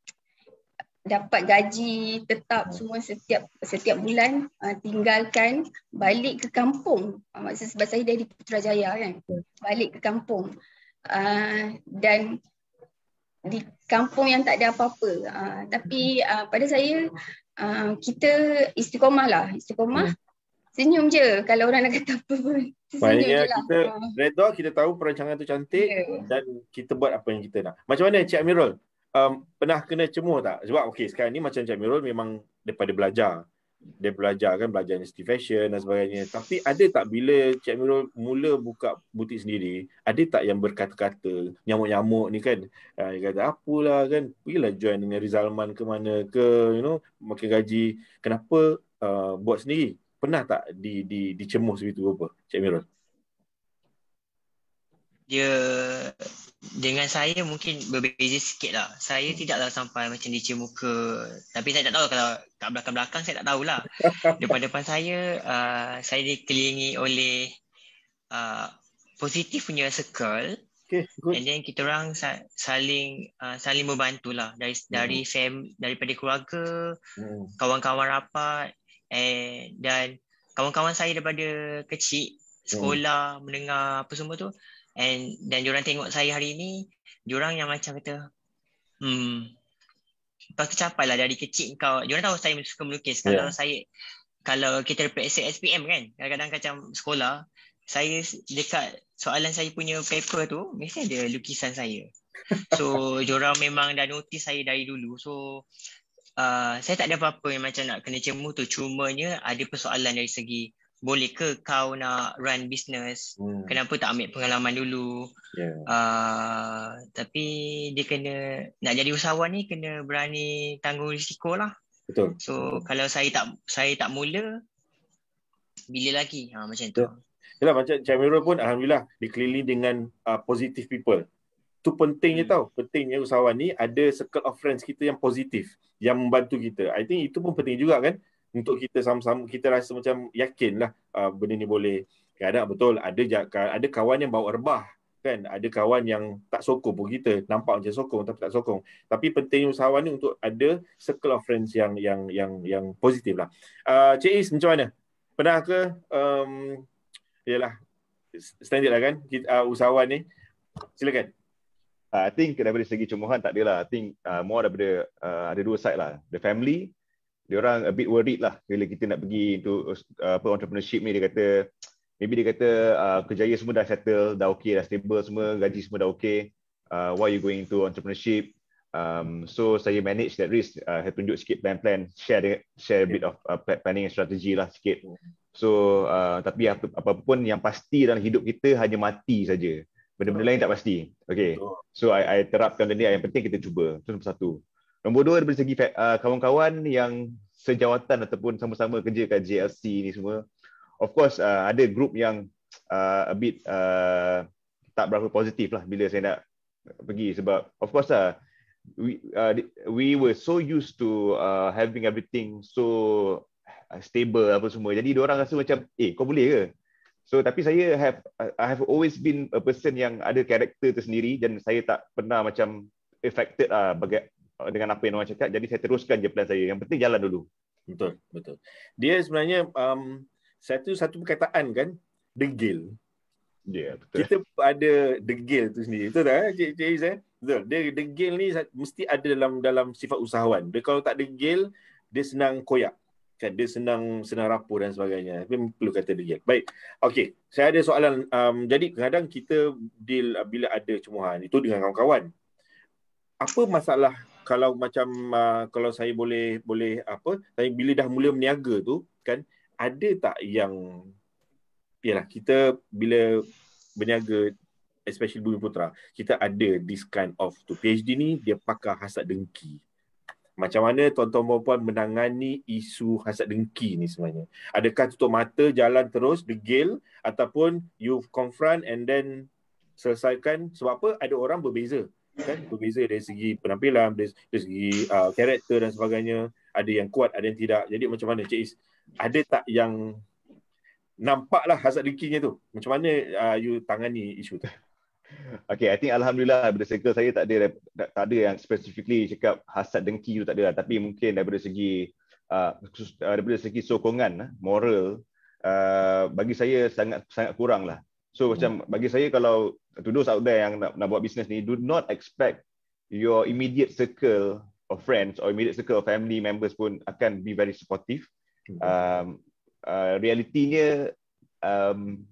dapat gaji tetap hmm. semua setiap setiap bulan uh, tinggalkan balik ke kampung uh, maksud sebab saya dari Putrajaya kan hmm. balik ke kampung uh, dan di kampung yang tak ada apa-apa uh, tapi uh, pada saya uh, kita istiqomah lah istiqomah hmm. Senyum je kalau orang nak kata apa pun. Baiknya lah. kita
redha, kita tahu perancangan tu cantik yeah. dan kita buat apa yang kita nak. Macam mana Encik Amirul? um, pernah kena cemuh tak? Sebab okay, sekarang ni macam Cik memang daripada belajar. Dia belajar kan, belajar industri fashion dan sebagainya. Tapi ada tak bila Cik Mirul mula buka butik sendiri, ada tak yang berkata-kata, nyamuk-nyamuk ni kan? Uh, dia kata, apalah kan, pergilah join dengan Rizalman ke mana ke, you know, makin gaji. Kenapa uh, buat sendiri? Pernah tak di, di, dicemuh sebegitu apa, Cik Mirul?
Dia dengan saya mungkin berbeza sikit lah. Saya hmm. tidaklah sampai macam dicium muka. Tapi saya tak tahu kalau kat belakang-belakang saya tak tahulah. Depan-depan saya, uh, saya dikelilingi oleh uh, positif punya circle. Okay, good. And then kita orang saling uh, saling membantu lah dari mm. dari fam daripada keluarga mm. kawan-kawan rapat and eh, dan kawan-kawan saya daripada kecil hmm. sekolah mm. menengah apa semua tu and dan jurang tengok saya hari ni jurang yang macam kata hmm kau tercapai lah dari kecil kau jurang tahu saya suka melukis ya. kalau saya kalau kita dapat SPM kan kadang-kadang macam sekolah saya dekat soalan saya punya paper tu mesti ada lukisan saya so jurang memang dah notice saya dari dulu so Uh, saya tak ada apa-apa yang macam nak kena cemuh tu cumanya ada persoalan dari segi boleh ke kau nak run business hmm. kenapa tak ambil pengalaman dulu yeah. uh, tapi dia kena nak jadi usahawan ni kena berani tanggung risiko lah betul so kalau saya tak saya tak mula bila lagi ha, macam
betul. tu Yalah, macam Cik pun Alhamdulillah dikelilingi dengan uh, positive people tu pentingnya hmm. tau pentingnya usahawan ni ada circle of friends kita yang positif yang membantu kita I think itu pun penting juga kan untuk kita sama-sama kita rasa macam yakinlah uh, benda ni boleh kadang betul ada ada kawan yang bawa rebah kan ada kawan yang tak sokong pun kita nampak macam sokong tapi tak sokong tapi penting usahawan ni untuk ada circle of friends yang yang yang yang positif lah uh, Cik Is macam mana pernah ke um, yalah standard lah kan kita, uh, usahawan ni silakan
uh, I think daripada segi cemohan tak adalah. I think uh, more daripada uh, ada dua side lah. The family dia orang a bit worried lah bila kita nak pergi into uh, apa entrepreneurship ni dia kata maybe dia kata uh, kerjaya semua dah settle dah okay, dah stable semua gaji semua dah okay. uh, why you going to entrepreneurship um, so saya manage that risk uh, saya tunjuk sikit plan plan share share a bit of uh, planning and strategy lah sikit so uh, tapi apa apa pun yang pasti dalam hidup kita hanya mati saja benda-benda lain tak pasti okey so i i terapkan benda ni yang penting kita cuba tu nombor satu Nombor dua dari segi uh, kawan-kawan yang sejawatan ataupun sama-sama kerja kat JLC ni semua. Of course uh, ada group yang uh, a bit uh, tak berapa positif lah bila saya nak pergi sebab of course uh, we uh, we were so used to uh, having everything so uh, stable apa semua. Jadi orang rasa macam eh kau boleh ke? So tapi saya have I have always been a person yang ada karakter tersendiri dan saya tak pernah macam affected lah Eh, dengan apa yang orang cakap jadi saya teruskan je plan saya yang penting jalan
dulu betul betul dia sebenarnya um, satu satu perkataan kan degil ya yeah, kita ada degil tu sendiri betul tak eh, cik cik Izan? betul dia degil ni mesti ada dalam dalam sifat usahawan dia kalau tak degil dia senang koyak kan dia senang senang rapuh dan sebagainya tapi perlu kata degil baik okey saya ada soalan um, jadi kadang kita deal bila ada cemuhan itu dengan kawan-kawan apa masalah kalau macam uh, kalau saya boleh boleh apa saya bila dah mula berniaga tu kan ada tak yang ialah kita bila berniaga especially bumi putra kita ada this kind of tu PhD ni dia pakar hasad dengki macam mana tuan-tuan puan-puan menangani isu hasad dengki ni sebenarnya adakah tutup mata jalan terus degil ataupun you confront and then selesaikan sebab apa ada orang berbeza kan berbeza dari segi penampilan dari, dari segi karakter uh, dan sebagainya ada yang kuat ada yang tidak jadi macam mana Cik Is ada tak yang nampaklah hasad dengkinya tu macam mana uh, you tangani isu tu Okay, I think Alhamdulillah daripada circle
saya tak ada, tak, tak ada yang specifically cakap hasad dengki tu tak ada lah. Tapi mungkin daripada segi uh, uh, daripada segi sokongan moral uh, bagi saya sangat sangat kurang lah So macam bagi saya kalau to those out there yang nak, nak buat bisnes ni, do not expect your immediate circle of friends or immediate circle of family members pun akan be very supportive. Hmm. Um, uh, realitinya um,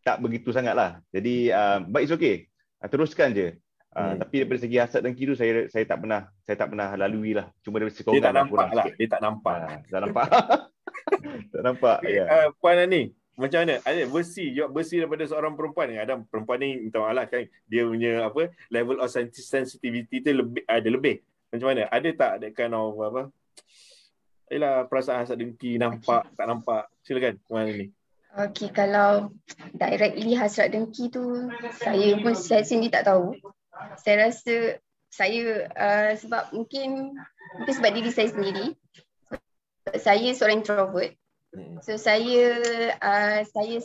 tak begitu sangat lah. Jadi um, but it's okay. Uh, teruskan je. Uh, hmm. Tapi daripada segi hasad dan kiru saya saya tak pernah saya tak pernah lalui lah. Cuma dari sekolah dia tak nampak lah. Dia tak
nampak. Tak nampak. tak nampak. Ya. Yeah. Uh, puan Ani, macam mana ada versi versi daripada seorang perempuan yang ada perempuan ni minta maaf lah kan dia punya apa level of sensitivity tu lebih ada lebih macam mana ada tak that kind of apa ialah perasaan hasad dengki nampak tak nampak silakan mana ni
Okay, kalau directly hasrat dengki tu, saya pun saya sendiri tak tahu. Saya rasa saya uh, sebab mungkin mungkin sebab diri saya sendiri. Saya seorang introvert. So saya uh, saya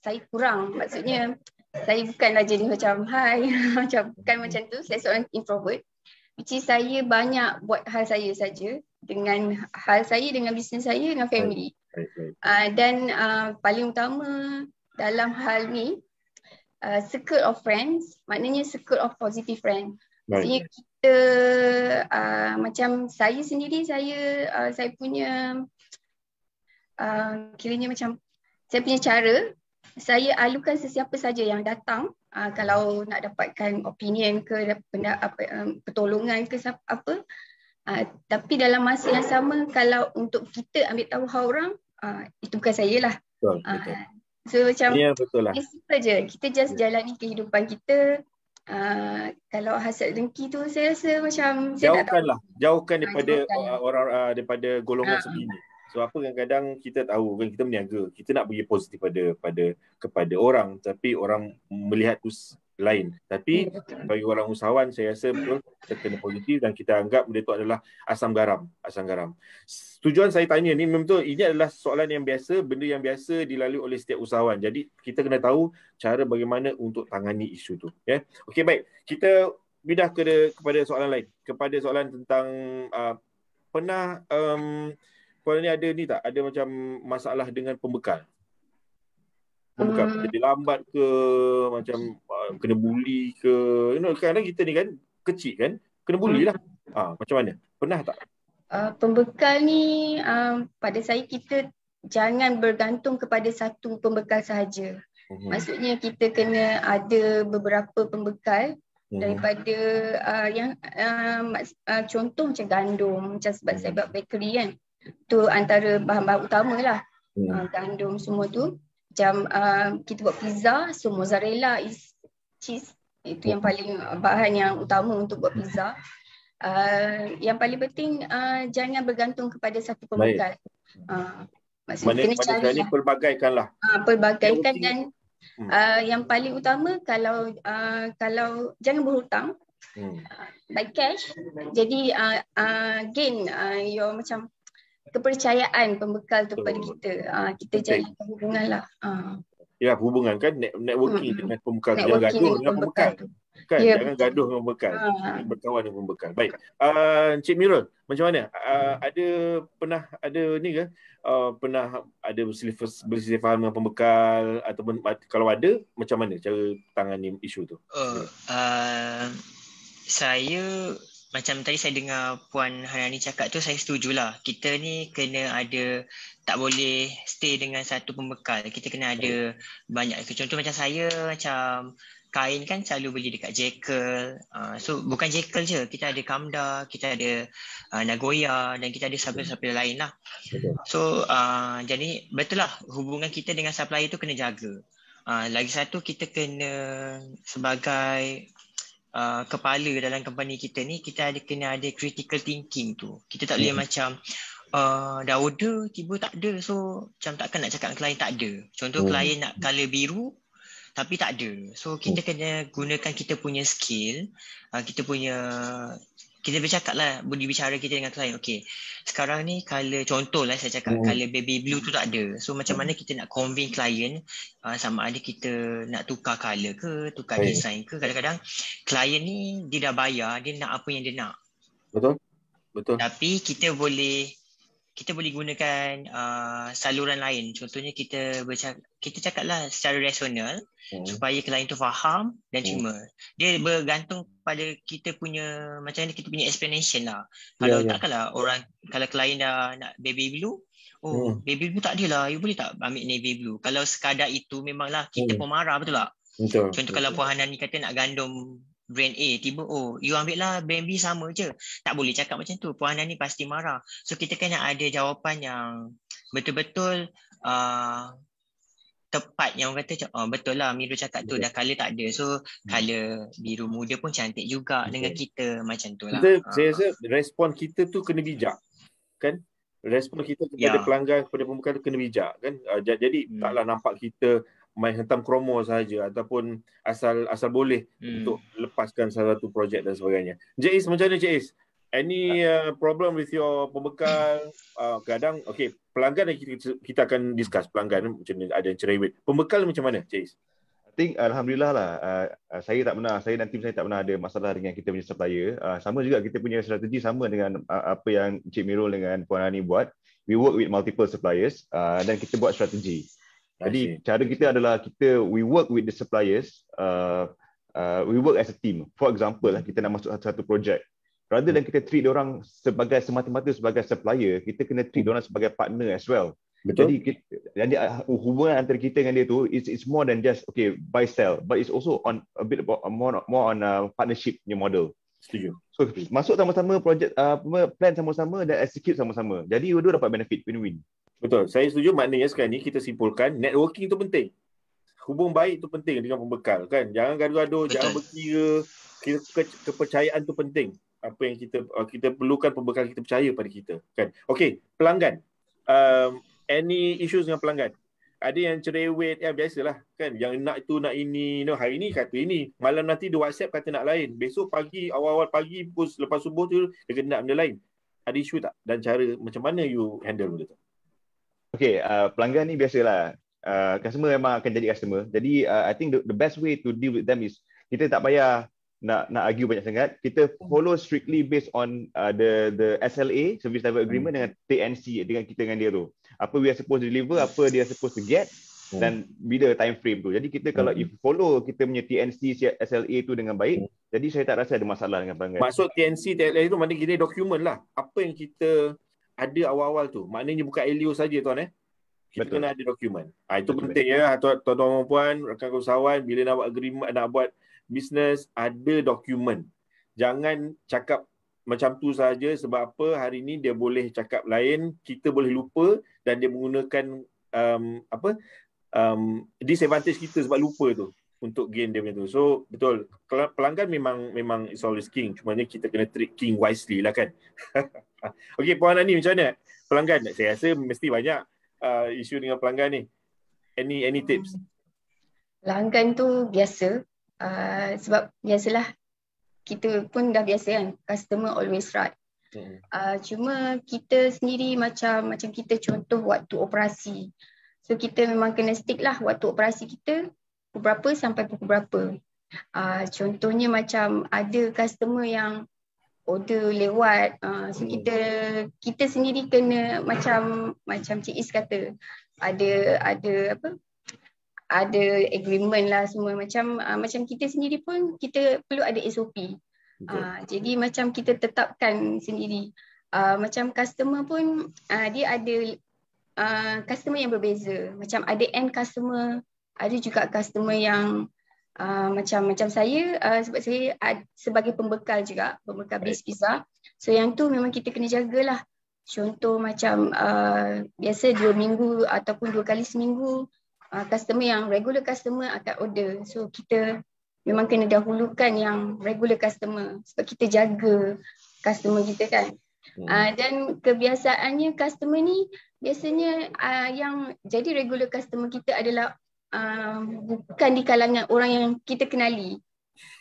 saya kurang maksudnya saya bukanlah jadi macam hai macam bukan macam tu saya seorang introvert. Which is saya banyak buat hal saya saja dengan hal saya dengan bisnes saya dengan family. Uh, dan uh, paling utama dalam hal ni uh, circle of friends maknanya circle of positive friends. Maksudnya kita uh, macam saya sendiri saya uh, saya punya uh, kiranya macam saya punya cara saya alukan sesiapa saja yang datang uh, kalau nak dapatkan opinion ke apa um, pertolongan ke apa uh, tapi dalam masa yang sama kalau untuk kita ambil tahu hal orang uh, itu bukan saya lah Uh, so macam yeah, betul lah. je kita just ya. jalani kehidupan kita Uh, kalau hasil dengki tu saya rasa macam jauhkanlah
jauhkan daripada jauhkan. orang uh, daripada golongan uh, sebegini sebab apa kadang-kadang kita tahu kan kita berniaga, kita nak bagi positif pada pada kepada orang tapi orang melihat tu lain. Tapi bagi orang usahawan saya rasa betul kita kena positif dan kita anggap benda tu adalah asam garam, asam garam. Tujuan saya tanya ni memang tu ini adalah soalan yang biasa, benda yang biasa dilalui oleh setiap usahawan. Jadi kita kena tahu cara bagaimana untuk tangani isu tu, ya. Yeah? Okey baik, kita pindah kepada kepada soalan lain, kepada soalan tentang uh, pernah um, kau ni ada ni tak ada macam masalah dengan pembekal pembekal hmm. jadi lambat ke macam uh, kena bully ke you know kadang-kadang kita ni kan kecil kan kena bully hmm. lah uh, macam mana pernah tak
uh, pembekal ni uh, pada saya kita jangan bergantung kepada satu pembekal sahaja hmm. maksudnya kita kena ada beberapa pembekal
mhm. daripada
uh, yang uh, uh, contoh macam gandum macam sebab saya buat bakery kan tu antara bahan-bahan utama lah hmm. uh, gandum semua tu Jam uh, ah, kita buat pizza so mozzarella is cheese itu yang paling ah, bahan yang utama untuk buat pizza uh, yang paling penting uh, jangan bergantung kepada satu pemanggang uh, maksudnya kena cari lah.
pelbagaikan lah
uh, pelbagaikan dan uh, yang paling utama kalau uh, kalau jangan berhutang uh, by cash jadi uh, uh, gain uh, your macam kepercayaan pembekal tu pada kita. Ha, kita jalankan hubungan lah. Ha.
Ya, hubungan kan networking hmm. dengan pembekal. Networking jangan gaduh dengan pembekal. pembekal. Kan? Yeah. Jangan gaduh dengan pembekal. Ha. Berkawan dengan pembekal. Baik. Encik uh, Mirul, macam mana? Uh, hmm. Ada pernah ada ni ke? Uh, pernah ada berselisih faham dengan pembekal? Ataupun kalau ada, macam mana cara tangani isu tu? Oh, uh,
saya macam tadi saya dengar Puan Hanani cakap tu saya setuju lah Kita ni kena ada tak boleh stay dengan satu pembekal. Kita kena ada banyak. Contoh macam saya macam kain kan selalu beli dekat Jekyll. Uh, so bukan Jekyll je. Kita ada Kamda, kita ada uh, Nagoya dan kita ada supplier-supplier hmm. lain lah. So uh, jadi betul lah hubungan kita dengan supplier tu kena jaga. Uh, lagi satu kita kena sebagai uh, kepala dalam company kita ni kita ada kena ada critical thinking tu. Kita tak boleh hmm. macam uh, dah order tiba tak ada. So macam takkan nak cakap klien tak ada. Contoh hmm. klien nak color biru tapi tak ada. So kita hmm. kena gunakan kita punya skill, uh, kita punya kita bercakap lah budi bicara kita dengan klien okey sekarang ni kalau contoh lah saya cakap kalau mm. baby blue tu tak ada so macam mana kita nak convince klien uh, sama ada kita nak tukar color ke tukar mm. design ke kadang-kadang klien ni dia dah bayar dia nak apa yang dia nak betul betul tapi kita boleh kita boleh gunakan uh, saluran lain. Contohnya kita bercak- kita cakaplah secara rasional hmm. supaya klien tu faham dan hmm. terima. Hmm. Dia bergantung pada kita punya macam ni kita punya explanation lah.
Ya, kalau yeah, taklah
orang kalau klien dah nak baby blue Oh, hmm. baby blue tak adalah. You boleh tak ambil navy blue? Kalau sekadar itu memanglah kita hmm. pun marah betul tak? Betul. Contoh betul. kalau Puan Hanan ni kata nak gandum brand A tiba oh you ambil lah brand B sama je tak boleh cakap macam tu puan Anda ni pasti marah so kita kena ada jawapan yang betul-betul uh, tepat yang orang kata oh, betul lah Miru cakap tu dah color tak ada so hmm. color biru muda pun cantik juga okay. dengan kita macam tu lah kita, uh. saya
rasa respon kita tu kena bijak kan respon kita kepada yeah. pelanggan kepada pembuka tu kena bijak kan uh, jadi hmm. taklah nampak kita main hentam kromo saja ataupun asal asal boleh hmm. untuk lepaskan salah satu projek dan sebagainya. Jais macam mana Jais? Any uh, problem with your pembekal? Uh, kadang okay, pelanggan kita, kita akan discuss pelanggan macam mana ada yang cerewet. Pembekal macam mana Jais?
I think alhamdulillah lah uh, uh, saya tak pernah saya dan tim saya tak pernah ada masalah dengan kita punya supplier. Uh, sama juga kita punya strategi sama dengan uh, apa yang Cik Mirul dengan Puan Rani buat. We work with multiple suppliers uh, dan kita buat strategi. Jadi cara kita adalah kita we work with the suppliers. Uh, uh, we work as a team. For example lah kita nak masuk satu projek, Rather hmm. than kita treat orang sebagai semata-mata sebagai supplier, kita kena treat orang sebagai partner as well. Betul. Jadi kita, jadi uh, hubungan antara kita dengan dia tu is it's more than just okay buy sell, but it's also on a bit about more more on a uh, partnership new model. Setuju. So masuk sama-sama projek uh, plan sama-sama dan execute sama-sama. Jadi
dua dapat benefit win-win. Betul. Saya setuju maknanya sekarang ni kita simpulkan networking tu penting. Hubung baik tu penting dengan pembekal kan. Jangan gaduh-gaduh, jangan berkira ke- kepercayaan tu penting. Apa yang kita uh, kita perlukan pembekal kita percaya pada kita kan. Okey, pelanggan. Um, any issues dengan pelanggan? Ada yang cerewet, ya biasalah kan. Yang nak itu, nak ini. No, hari ini kata ini. Malam nanti dia WhatsApp kata nak lain. Besok pagi, awal-awal pagi, lepas subuh tu, dia kena nak benda lain. Ada isu tak? Dan cara macam mana you handle benda tu?
Okay, uh, pelanggan ni biasalah. Uh, customer memang akan jadi customer. Jadi, uh, I think the, the best way to deal with them is kita tak payah nak nak argue banyak sangat. Kita follow strictly based on uh, the the SLA, Service Level Agreement hmm. dengan TNC dengan kita dengan dia tu. Apa we are supposed to deliver, apa dia supposed to get hmm. dan hmm. bila time frame tu. Jadi kita kalau hmm. if follow kita punya TNC SLA tu dengan baik, hmm. jadi saya tak rasa ada masalah
dengan pelanggan. Maksud TNC TLA tu maknanya kita Dokumen lah. Apa yang kita ada awal-awal tu. Maknanya bukan Elio saja tuan eh. Kita Betul. kena ada dokumen. Ah itu Betul. penting ya tuan-tuan ah, dan puan, rakan usahawan bila nak buat agreement nak buat bisnes ada dokumen. Jangan cakap macam tu saja sebab apa hari ni dia boleh cakap lain, kita boleh lupa dan dia menggunakan um, apa um, disadvantage kita sebab lupa tu untuk gain dia punya tu. So betul pelanggan memang memang it's always king. Cuma kita kena treat king wisely lah kan. Okey Puan Ani macam mana? Pelanggan saya rasa mesti banyak uh, isu dengan pelanggan ni. Any any tips?
Pelanggan tu biasa uh, sebab biasalah kita pun dah biasa kan customer always right. Hmm. Uh, cuma kita sendiri macam macam kita contoh waktu operasi. So kita memang kena stick lah waktu operasi kita pukul berapa sampai pukul berapa. Uh, contohnya macam ada customer yang order lewat. Uh, so hmm. kita kita sendiri kena macam macam Cik Is kata ada ada apa? Ada agreement lah semua macam uh, macam kita sendiri pun kita perlu ada SOP. Uh, ah, jadi macam kita tetapkan sendiri. Uh, macam customer pun uh, dia ada uh, customer yang berbeza. Macam ada end customer, ada juga customer yang Ah, macam macam saya uh, sebab saya uh, sebagai pembekal juga pembekal bis visa so yang tu memang kita kena jagalah contoh macam uh, biasa dua minggu ataupun dua kali seminggu uh, customer yang regular customer akan order so kita memang kena dahulukan yang regular customer sebab kita jaga customer kita kan uh, dan kebiasaannya customer ni biasanya uh, yang jadi regular customer kita adalah uh, bukan di kalangan orang yang kita kenali.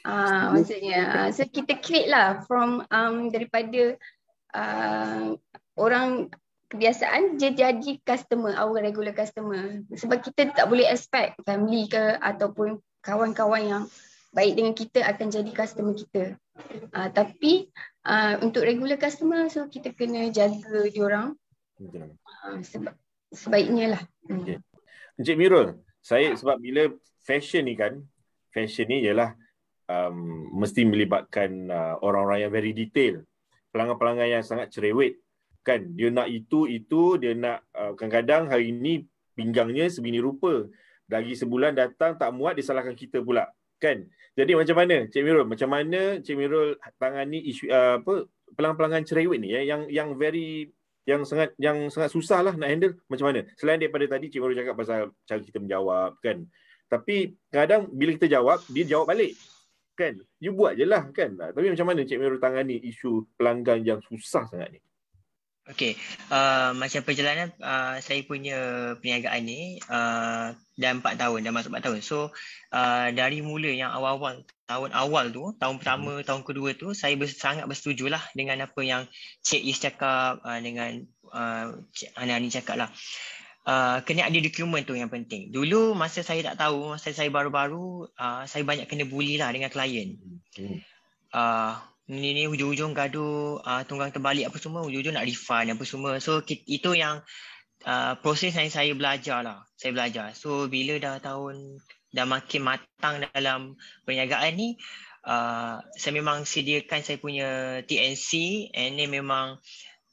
Uh, maksudnya, uh, so kita create lah from um, daripada uh, orang kebiasaan dia jadi customer, our regular customer. Sebab kita tak boleh expect family ke ataupun kawan-kawan yang baik dengan kita akan jadi customer kita. Uh, tapi uh, untuk regular customer, so kita kena jaga orang. uh, sebab, sebaiknya lah. Hmm. Okay.
Encik Mirul, saya sebab bila fashion ni kan fashion ni ialah um, mesti melibatkan uh, orang-orang yang very detail pelanggan-pelanggan yang sangat cerewet kan dia nak itu itu dia nak uh, kadang-kadang hari ini pinggangnya sebini rupa lagi sebulan datang tak muat disalahkan kita pula kan jadi macam mana Cik Mirul macam mana Cik Mirul tangani isu uh, apa pelanggan-pelanggan cerewet ni ya yang yang very yang sangat yang sangat susah lah nak handle macam mana selain daripada tadi cik Maru cakap pasal cara kita menjawab kan tapi kadang bila kita jawab dia jawab balik kan you buat je lah kan tapi macam mana cik Maru tangani isu pelanggan yang susah sangat ni Okay,
uh, macam perjalanan uh, saya punya perniagaan ni uh, dah empat tahun, dah masuk empat tahun. So, uh, dari mula yang awal-awal, tahun awal tu, tahun pertama, hmm. tahun kedua tu, saya ber- sangat bersetuju lah dengan apa yang Cik Is cakap, uh, dengan uh, Cik Anani cakap lah. Uh, kena ada dokumen tu yang penting. Dulu masa saya tak tahu, masa saya baru-baru, uh, saya banyak kena bully lah dengan klien. Hmm. Uh, ni ni hujung-hujung gaduh uh, tunggang terbalik apa semua hujung-hujung nak refund apa semua so itu yang uh, proses yang saya belajar lah saya belajar so bila dah tahun dah makin matang dalam perniagaan ni uh, saya memang sediakan saya punya TNC and ni memang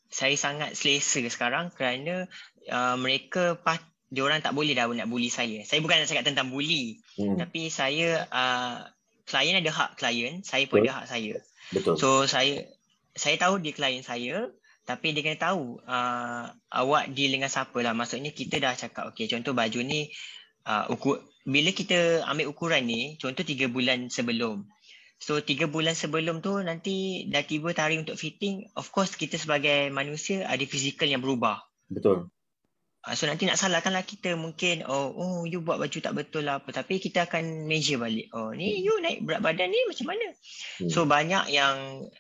saya sangat selesa sekarang kerana uh, mereka pat dia orang tak boleh dah nak bully saya. Saya bukan nak cakap tentang bully. Hmm. Tapi saya uh, klien ada hak klien, saya pun Betul. ada hak saya. Betul. So saya saya tahu dia klien saya tapi dia kena tahu uh, awak di dengan siapa lah. Maksudnya kita dah cakap okay, contoh baju ni uh, ukur, bila kita ambil ukuran ni contoh 3 bulan sebelum So 3 bulan sebelum tu nanti dah tiba tarikh untuk fitting Of course kita sebagai manusia ada fizikal yang berubah Betul Ah, so nanti nak salahkanlah kita mungkin oh oh you buat baju tak betul lah apa tapi kita akan measure balik. Oh ni you naik berat badan ni macam mana? Hmm. So banyak yang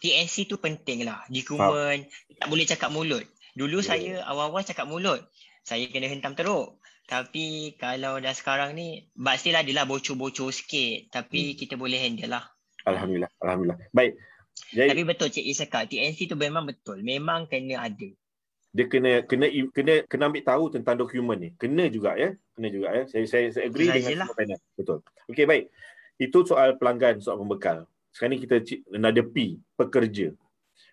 TNC tu penting lah. Dikuman, tak boleh cakap mulut. Dulu yeah. saya awal-awal cakap mulut. Saya kena hentam teruk. Tapi kalau dah sekarang ni, but still adalah bocor-bocor sikit. Tapi hmm. kita boleh handle lah.
Alhamdulillah. Alhamdulillah. Baik. Jadi... Tapi
betul Cik Isaka, TNC tu memang betul. Memang kena ada
dia kena kena kena kena ambil tahu tentang dokumen ni kena juga ya kena juga ya saya saya, saya agree Yalah, dengan lah. semua panel betul okey baik itu soal pelanggan soal pembekal sekarang ni kita menghadapi pekerja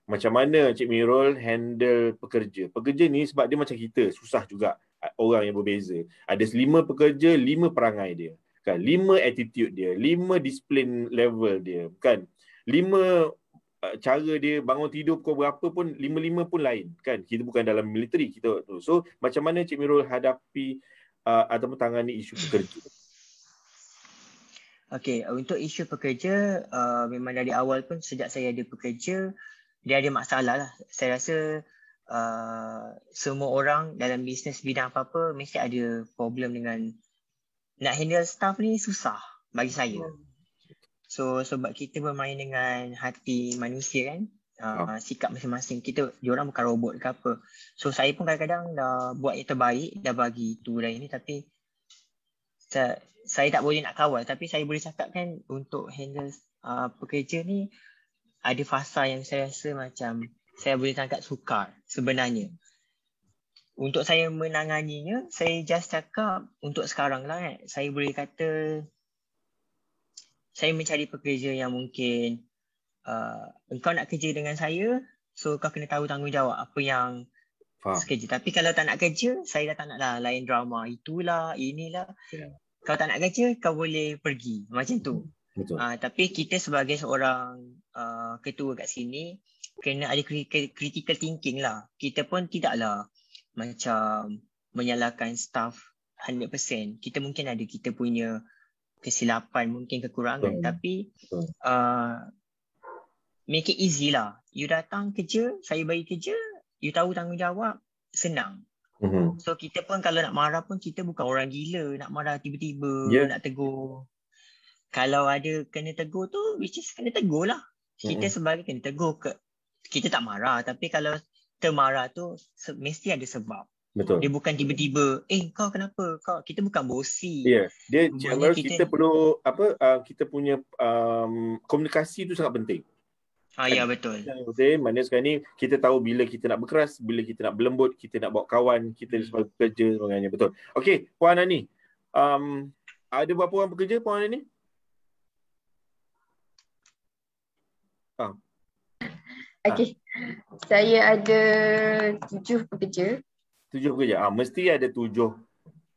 macam mana cik mirul handle pekerja pekerja ni sebab dia macam kita susah juga orang yang berbeza ada lima pekerja lima perangai dia kan lima attitude dia lima discipline level dia kan lima Uh, cara dia bangun tidur kau berapa pun lima-lima pun lain kan kita bukan dalam military kita tu so macam mana cik mirul hadapi uh, atau menangani isu pekerja
Okay, untuk isu pekerja uh, memang dari awal pun sejak saya ada pekerja dia ada masalah lah saya rasa uh, semua orang dalam bisnes bidang apa-apa mesti ada problem dengan nak handle staff ni susah bagi saya hmm. So sebab kita bermain dengan hati manusia kan uh, oh. Sikap masing-masing Kita orang bukan robot ke apa So saya pun kadang-kadang dah buat yang terbaik Dah bagi tu dan ini tapi saya, saya tak boleh nak kawal Tapi saya boleh cakap kan Untuk handle uh, pekerja ni Ada fasa yang saya rasa macam Saya boleh cakap sukar sebenarnya untuk saya menanganinya, saya just cakap untuk sekarang lah kan. Saya boleh kata saya mencari pekerja yang mungkin uh, engkau nak kerja dengan saya so kau kena tahu tanggungjawab apa yang kerja tapi kalau tak nak kerja saya dah tak nak lah lain drama itulah inilah yeah. kau tak nak kerja kau boleh pergi macam tu betul uh, tapi kita sebagai seorang uh, ketua kat sini kena ada critical thinking lah kita pun tidaklah macam menyalahkan staff 100% kita mungkin ada kita punya kesilapan mungkin kekurangan hmm. tapi hmm. Uh, make it easy lah you datang kerja saya bagi kerja you tahu tanggungjawab senang hmm. so kita pun kalau nak marah pun kita bukan orang gila nak marah tiba-tiba yeah. nak tegur kalau ada kena tegur tu which is kena tegur lah kita hmm. sebagai kena tegur ke kita tak marah tapi kalau termarah tu mesti ada sebab Betul. Dia bukan tiba-tiba, eh kau kenapa? Kau kita bukan bosi. Ya. Yeah. Dia channel kita, kita
perlu apa uh, kita punya um, komunikasi tu sangat penting. Ah ya kan? betul. Okey, maknanya sekarang ni kita tahu bila kita nak berkeras, bila kita nak berlembut, kita nak bawa kawan, kita hmm. sebagai pekerja sebagainya. Betul. Okey, Puan Ani. Um, ada berapa orang bekerja Puan Ani?
Ah. Okey. Ah. Saya ada tujuh pekerja
tujuh pekerja. Ah, mesti ada tujuh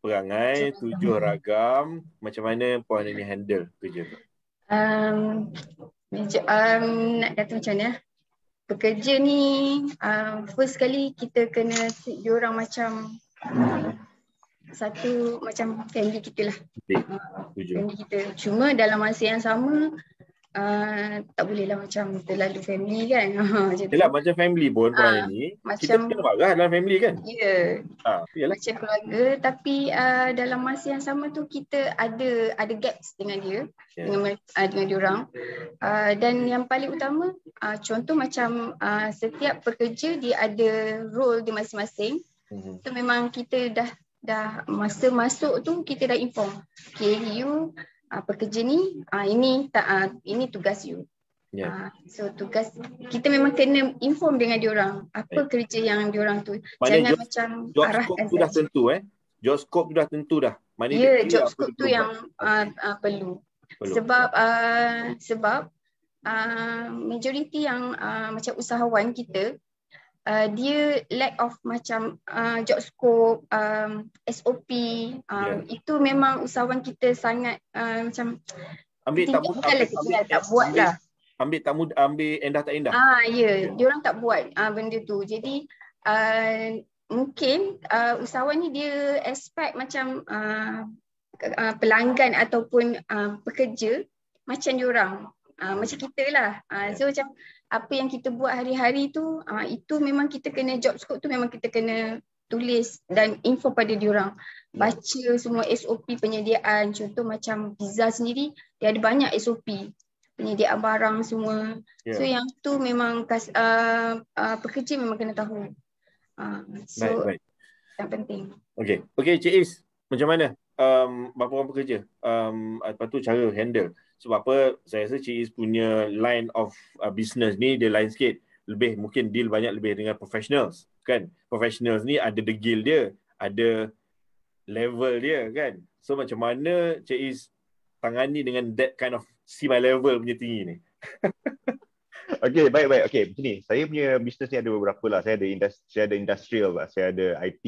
perangai, tujuh ragam. Macam mana Puan ini handle kerja tu?
Um, um, nak kata macam mana? Eh? Pekerja ni, um, first sekali kita kena treat dia orang macam satu macam family kita lah. Okay. Family kita. Cuma dalam masa yang sama, Ah, tak boleh lah macam terlalu family kan. Ha, macam
macam family pun uh, ni. Macam, kita kena buat dalam family kan. Ya. Yeah. Uh, lah?
macam keluarga tapi uh, dalam masa yang sama tu kita ada ada gaps dengan dia. Yeah. Dengan, uh, dengan dia orang. Uh, dan yang paling utama uh, contoh macam uh, setiap pekerja dia ada role di masing-masing. Mm-hmm. So memang kita dah dah masa masuk tu kita dah inform. Okay you uh, pekerja ni uh, ini tak uh, ah, ini tugas you. Yeah. Ya. Uh, so tugas kita memang kena inform dengan orang apa right. kerja yang orang tu. Maksudnya Jangan job, macam job arah scope sudah
tentu eh. Job scope sudah tentu dah. Mana yeah, dia job scope tu yang
uh, uh, perlu. perlu. Sebab uh, sebab uh, majoriti yang uh, macam usahawan kita Uh, dia lack of macam uh, job scope, um, SOP, um, yeah. itu memang usahawan kita sangat uh, macam
ambil tak buat lah. Ambil, ambil, tak buat lah. Ambil, tak mudah, ambil endah tak endah. Ah, ya, yeah. yeah. dia
orang tak buat uh, benda tu. Jadi uh, mungkin uh, usahawan ni dia expect macam uh, uh, pelanggan ataupun uh, pekerja macam dia orang. Uh, ah, macam kita lah. Uh, so yeah. macam apa yang kita buat hari-hari tu uh, itu memang kita kena job scope tu memang kita kena tulis dan info pada diorang baca semua SOP penyediaan contoh macam visa sendiri dia ada banyak SOP penyediaan barang semua yeah. so yang tu memang kas, uh, uh, pekerja memang kena tahu uh, so baik, baik. yang penting
Okay, okay, cik is macam mana um, berapa orang bekerja um, lepas tu cara handle sebab apa saya rasa Cik Is punya line of uh, business ni dia lain sikit lebih mungkin deal banyak lebih dengan professionals kan professionals ni ada degil dia ada level dia kan so macam mana Cik Is tangani dengan that kind of semi level punya tinggi ni
Okay, baik baik. Okay, macam ni. Saya punya bisnes ni ada beberapa lah. Saya ada industri, saya ada industrial lah. Saya ada IT.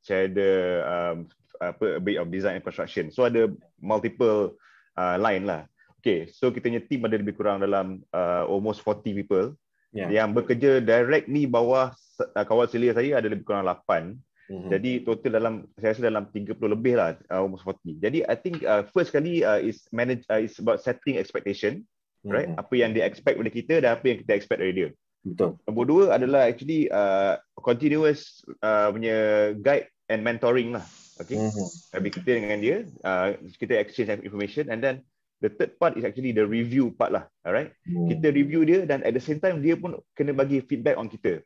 Saya ada um, apa a bit of design and construction. So ada multiple uh, line lah. Okay, so kita punya team ada lebih kurang dalam uh, almost 40 people yeah. yang bekerja direct ni bawah uh, kawal selia saya ada lebih kurang 8. Mm-hmm. Jadi total dalam saya rasa dalam 30 lebih lah uh, almost 40. Jadi I think uh, first kali uh, is manage uh, is about setting expectation, mm-hmm. right? Apa yang dia expect dari kita dan apa yang kita expect dari dia. Betul. Nombor dua adalah actually uh, continuous uh, punya guide and mentoring lah. Okay. Mm-hmm. kita dengan dia, uh, kita exchange information and then the third part is actually the review part lah. Alright. Mm. Kita review dia dan at the same time dia pun kena bagi feedback on kita.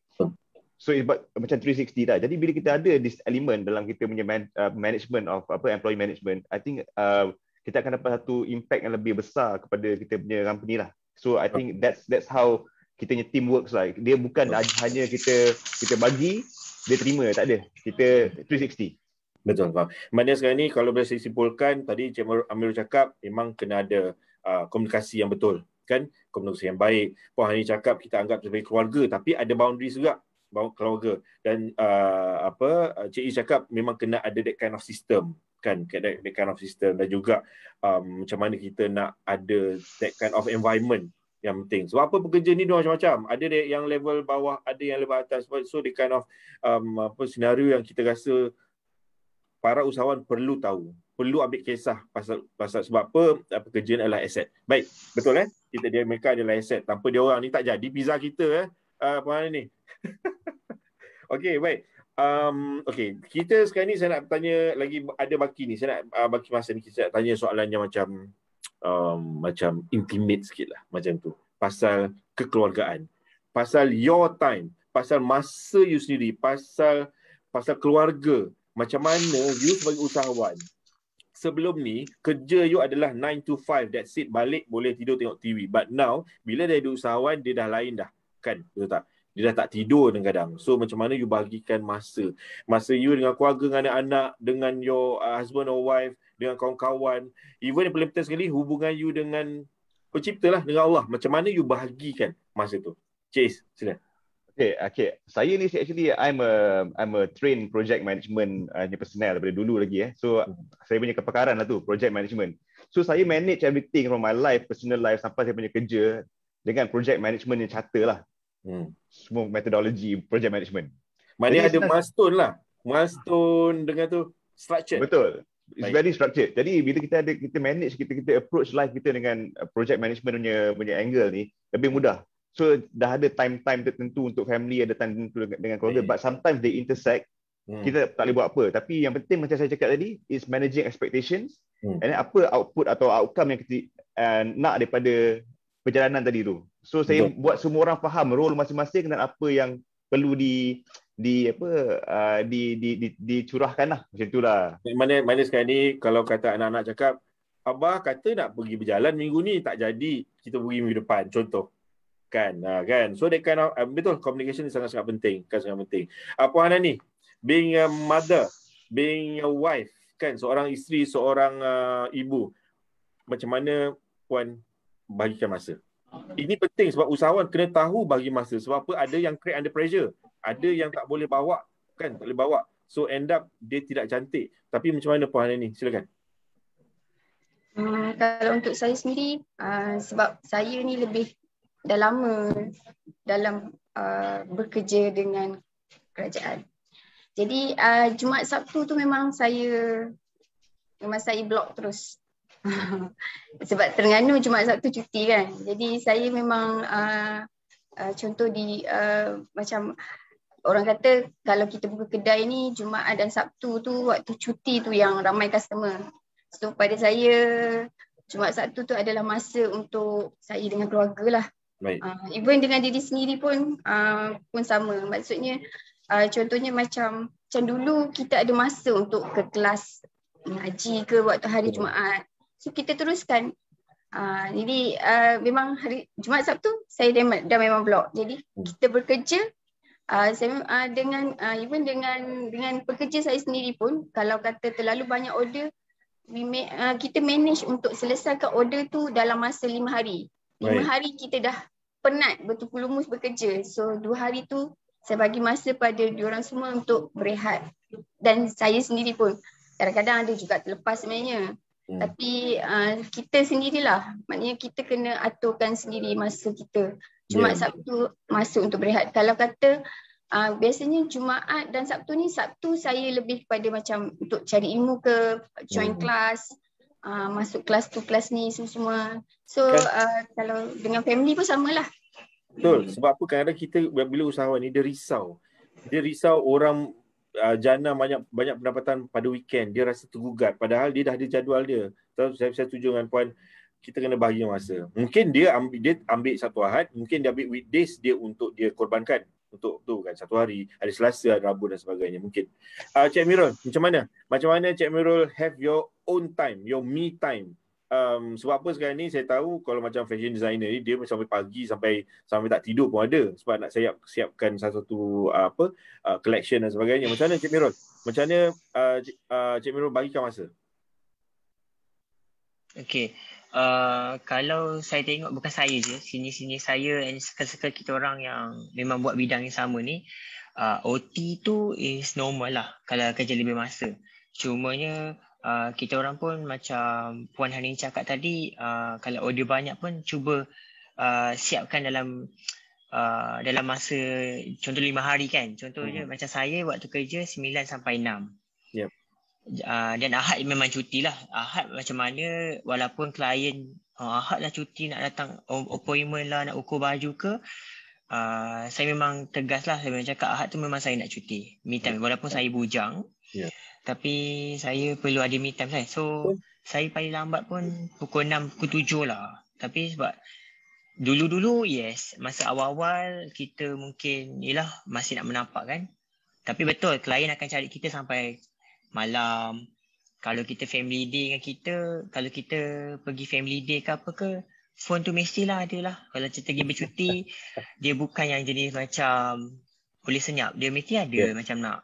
So it's about, macam 360 lah. Jadi bila kita ada this element dalam kita punya man, uh, management of apa employee management, I think uh, kita akan dapat satu impact yang lebih besar kepada kita punya company lah. So I think that's that's
how kita punya team works lah. Dia bukan oh. hanya kita kita bagi, dia terima, tak ada. Kita 360. Betul, faham. Maknanya sekarang ni kalau boleh saya simpulkan, tadi Encik Amirul cakap memang kena ada uh, komunikasi yang betul. kan Komunikasi yang baik. Puan Hani cakap kita anggap sebagai keluarga tapi ada boundary juga keluarga. Dan uh, apa Encik ah, Yi cakap memang kena ada that kind of system kan that, that kind of system dan juga um, macam mana kita nak ada that kind of environment yang penting. Sebab apa pekerja ni dia macam-macam. Ada yang level bawah, ada yang level atas. So the kind of um, apa senario yang kita rasa para usahawan perlu tahu perlu ambil kisah pasal pasal sebab apa pekerjaan adalah aset. Baik, betul eh? Kita dia mereka adalah aset. Tanpa dia orang ni tak jadi pizza kita eh. Ah uh, apa ni? okey, baik. Um okey, kita sekarang ni saya nak tanya lagi ada baki ni. Saya nak uh, baki masa ni kita nak tanya soalan yang macam um, macam intimate sikit lah, macam tu. Pasal kekeluargaan. Pasal your time, pasal masa you sendiri, pasal pasal keluarga, macam mana you sebagai usahawan sebelum ni kerja you adalah 9 to 5 that's it balik boleh tidur tengok TV but now bila dia jadi usahawan dia dah lain dah kan betul tak dia dah tak tidur dengan kadang so macam mana you bagikan masa masa you dengan keluarga dengan anak-anak dengan your uh, husband or wife dengan kawan-kawan even yang paling penting sekali hubungan you dengan pencipta lah dengan Allah macam mana you bahagikan masa tu Chase sila okay, okay. Saya ni actually I'm a I'm a
trained project management uh, personal daripada dulu lagi eh. So hmm. saya punya kepakaran lah tu project management. So saya manage everything from my life, personal life sampai saya punya kerja dengan project management yang charter lah. Hmm. Semua methodology project management.
Maknanya ada milestone lah. Milestone dengan tu structure. Betul.
It's Baik. very structured. Jadi bila kita ada kita manage kita kita approach life kita dengan uh, project management punya punya angle ni lebih mudah. So dah ada time-time tertentu untuk family ada time tertentu dengan keluarga yeah. but sometimes they intersect hmm. kita tak boleh buat apa tapi yang penting macam saya cakap tadi is managing expectations hmm. and then apa output atau outcome yang kita uh, nak daripada perjalanan tadi tu. So saya yeah. buat semua orang faham role masing-masing dan apa yang perlu di di apa uh,
di, di di dicurahkanlah macam itulah. Mana mana sekarang ni kalau kata anak-anak cakap abah kata nak pergi berjalan minggu ni tak jadi kita pergi minggu depan contoh kan uh, kan so that kind of uh, betul communication ni sangat-sangat penting kan sangat penting apa uh, hana being a mother being a wife kan seorang isteri seorang uh, ibu macam mana puan bagi masa ini penting sebab usahawan kena tahu bagi masa sebab apa ada yang create under pressure ada yang tak boleh bawa kan tak boleh bawa so end up dia tidak cantik tapi macam mana puan hana silakan
Uh, kalau untuk saya sendiri uh, sebab saya ni lebih dah lama dalam uh, bekerja dengan kerajaan. Jadi uh, Jumaat Sabtu tu memang saya memang saya blok terus. Sebab Terengganu Jumaat Sabtu cuti kan. Jadi saya memang uh, uh, contoh di uh, macam orang kata kalau kita buka kedai ni Jumaat dan Sabtu tu waktu cuti tu yang ramai customer. So pada saya Jumaat Sabtu tu adalah masa untuk saya dengan keluarga lah Baik. Uh, even dengan diri sendiri pun uh, pun sama. Maksudnya uh, contohnya macam macam dulu kita ada masa untuk ke kelas ngaji, ke waktu hari Jumaat. So kita teruskan. Uh, jadi uh, memang hari Jumaat Sabtu saya dah, dah memang blok. Jadi hmm. kita bekerja Uh, saya uh, dengan uh, even dengan dengan pekerja saya sendiri pun kalau kata terlalu banyak order we may, uh, kita manage untuk selesaikan order tu dalam masa lima hari lima hari kita dah penat bertukulumus bekerja. So dua hari tu saya bagi masa pada diorang semua untuk berehat. Dan saya sendiri pun kadang-kadang ada juga terlepas sebenarnya. Hmm. Tapi uh, kita sendirilah. Maknanya kita kena aturkan sendiri masa kita. Cuma yeah. Sabtu masuk untuk berehat. Kalau kata uh, biasanya Jumaat dan Sabtu ni Sabtu saya lebih kepada macam untuk cari ilmu ke join hmm. class uh, masuk kelas tu kelas ni semua so uh, kalau dengan family pun samalah betul
sebab apa kadang-kadang kita bila usahawan ni dia risau dia risau orang uh, jana banyak banyak pendapatan pada weekend dia rasa tergugat padahal dia dah ada jadual dia tahu saya saya setuju dengan puan kita kena bahagi masa. Mungkin dia ambil, dia ambil satu ahad, mungkin dia ambil weekdays dia untuk dia korbankan untuk tu kan satu hari hari Selasa hari Rabu dan sebagainya mungkin uh, Cik Mirul macam mana macam mana Cik Mirul have your own time your me time um, sebab apa sekarang ni saya tahu kalau macam fashion designer ni dia macam sampai pagi sampai sampai tak tidur pun ada sebab nak siap siapkan satu-satu uh, ah, apa uh, collection dan sebagainya macam mana Cik Mirul macam mana uh, Cik, uh, Cik Mirul bagikan masa
Okay, uh, kalau saya tengok bukan saya je sini-sini saya dan sekal-sekal kita orang yang memang buat bidang yang sama ni uh, OT tu is normal lah kalau kerja lebih masa cumanya uh, kita orang pun macam Puan Hanin cakap tadi uh, kalau order banyak pun cuba uh, siapkan dalam Uh, dalam masa contoh lima hari kan contohnya hmm. macam saya waktu kerja 9 sampai 6 Ah, dan Ahad memang cuti lah. Ahad macam mana walaupun klien uh, Ahad lah cuti nak datang oh, appointment lah nak ukur baju ke uh, saya memang tegas lah saya memang cakap Ahad tu memang saya nak cuti. Me time ya. walaupun saya bujang yeah. tapi saya perlu ada me time saya. So saya paling lambat pun pukul 6, pukul 7 lah. Tapi sebab dulu-dulu yes masa awal-awal kita mungkin ialah masih nak menampak kan tapi betul klien akan cari kita sampai malam kalau kita family day dengan kita kalau kita pergi family day ke apa ke phone tu mestilah ada lah kalau kita pergi bercuti dia bukan yang jenis macam boleh senyap dia mesti ada yeah. macam nak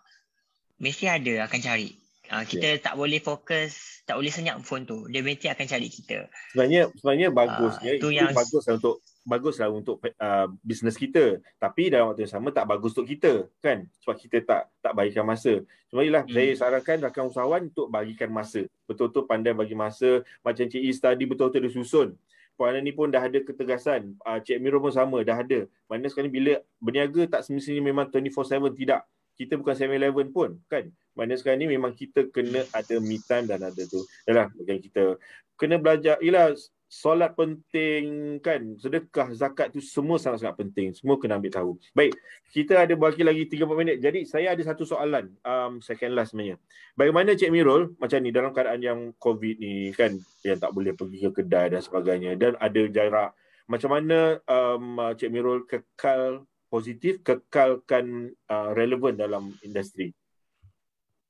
mesti ada akan cari uh, kita yeah. tak boleh fokus tak boleh senyap phone tu dia mesti akan cari kita
sebenarnya sebenarnya bagusnya uh, itu, yang... bagus untuk baguslah untuk uh, bisnes kita tapi dalam waktu yang sama tak bagus untuk kita kan sebab kita tak tak bagikan masa cuma ialah hmm. saya sarankan rakan usahawan untuk bagikan masa betul-betul pandai bagi masa macam Cik Is tadi betul-betul dia susun Puan ni pun dah ada ketegasan. Uh, Cik Miro pun sama, dah ada. Mana sekarang bila berniaga tak semestinya memang 24-7, tidak. Kita bukan 7-11 pun, kan? Mana sekarang ni memang kita kena ada me time dan ada tu. Yalah, bagian kita. Kena belajar, ialah solat penting kan sedekah zakat tu semua sangat-sangat penting semua kena ambil tahu baik kita ada bagi lagi 30 minit jadi saya ada satu soalan um, second last sebenarnya bagaimana Cik Mirul macam ni dalam keadaan yang covid ni kan yang tak boleh pergi ke kedai dan sebagainya dan ada jarak macam mana um, Cik Mirul kekal positif kekalkan uh, relevan dalam industri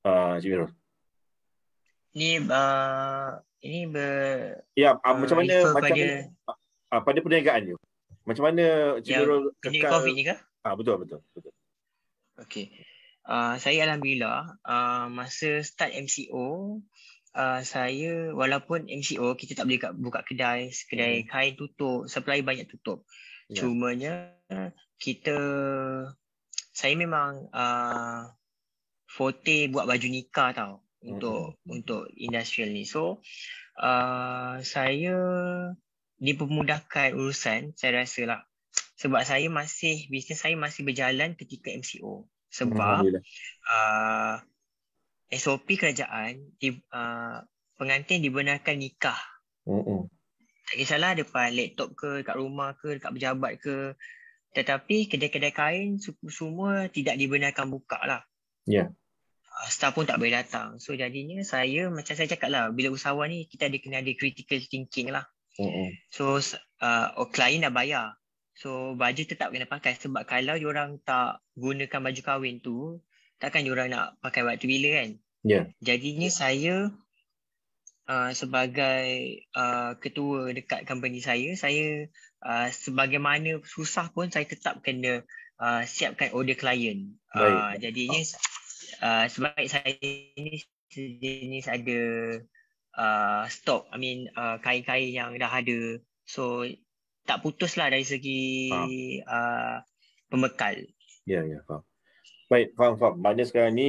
uh, Cik Mirul ni uh ini ber ya ah, uh, macam mana macam pada ah, pada perniagaan tu macam mana cenderung kekal ini covid ni ke ah betul betul betul
okey uh, saya alhamdulillah uh, masa start MCO Uh, saya walaupun MCO kita tak boleh buka kedai kedai hmm. kain tutup supply banyak tutup yeah. nya kita saya memang uh, forte buat baju nikah tau hmm untuk mm-hmm. untuk industrial ni. So uh, saya dipermudahkan urusan saya rasa lah sebab saya masih bisnes saya masih berjalan ketika MCO sebab mm-hmm. uh, SOP kerajaan di, uh, pengantin dibenarkan nikah. Mm-hmm. Tak kisahlah depan laptop ke, dekat rumah ke, dekat pejabat ke. Tetapi kedai-kedai kain semua tidak dibenarkan buka lah. Ya. Yeah. Uh, staff pun tak boleh datang. So jadinya saya macam saya cakap lah bila usahawan ni kita ada kena ada critical thinking lah. Uh-uh. So uh, client oh, dah bayar. So baju tetap kena pakai sebab kalau orang tak gunakan baju kahwin tu takkan orang nak pakai waktu bila kan. Yeah. Jadinya saya uh, sebagai uh, ketua dekat company saya, saya uh, sebagaimana susah pun saya tetap kena uh, siapkan order client. Uh, jadinya oh. Ah, sebab saya ini sejenis ada uh, ah, stock, I mean uh, kain-kain yang dah ada. So tak putus lah dari segi
uh, pembekal. Ya, yeah, ya, yeah, faham. Baik, faham, faham. Maknanya sekarang ni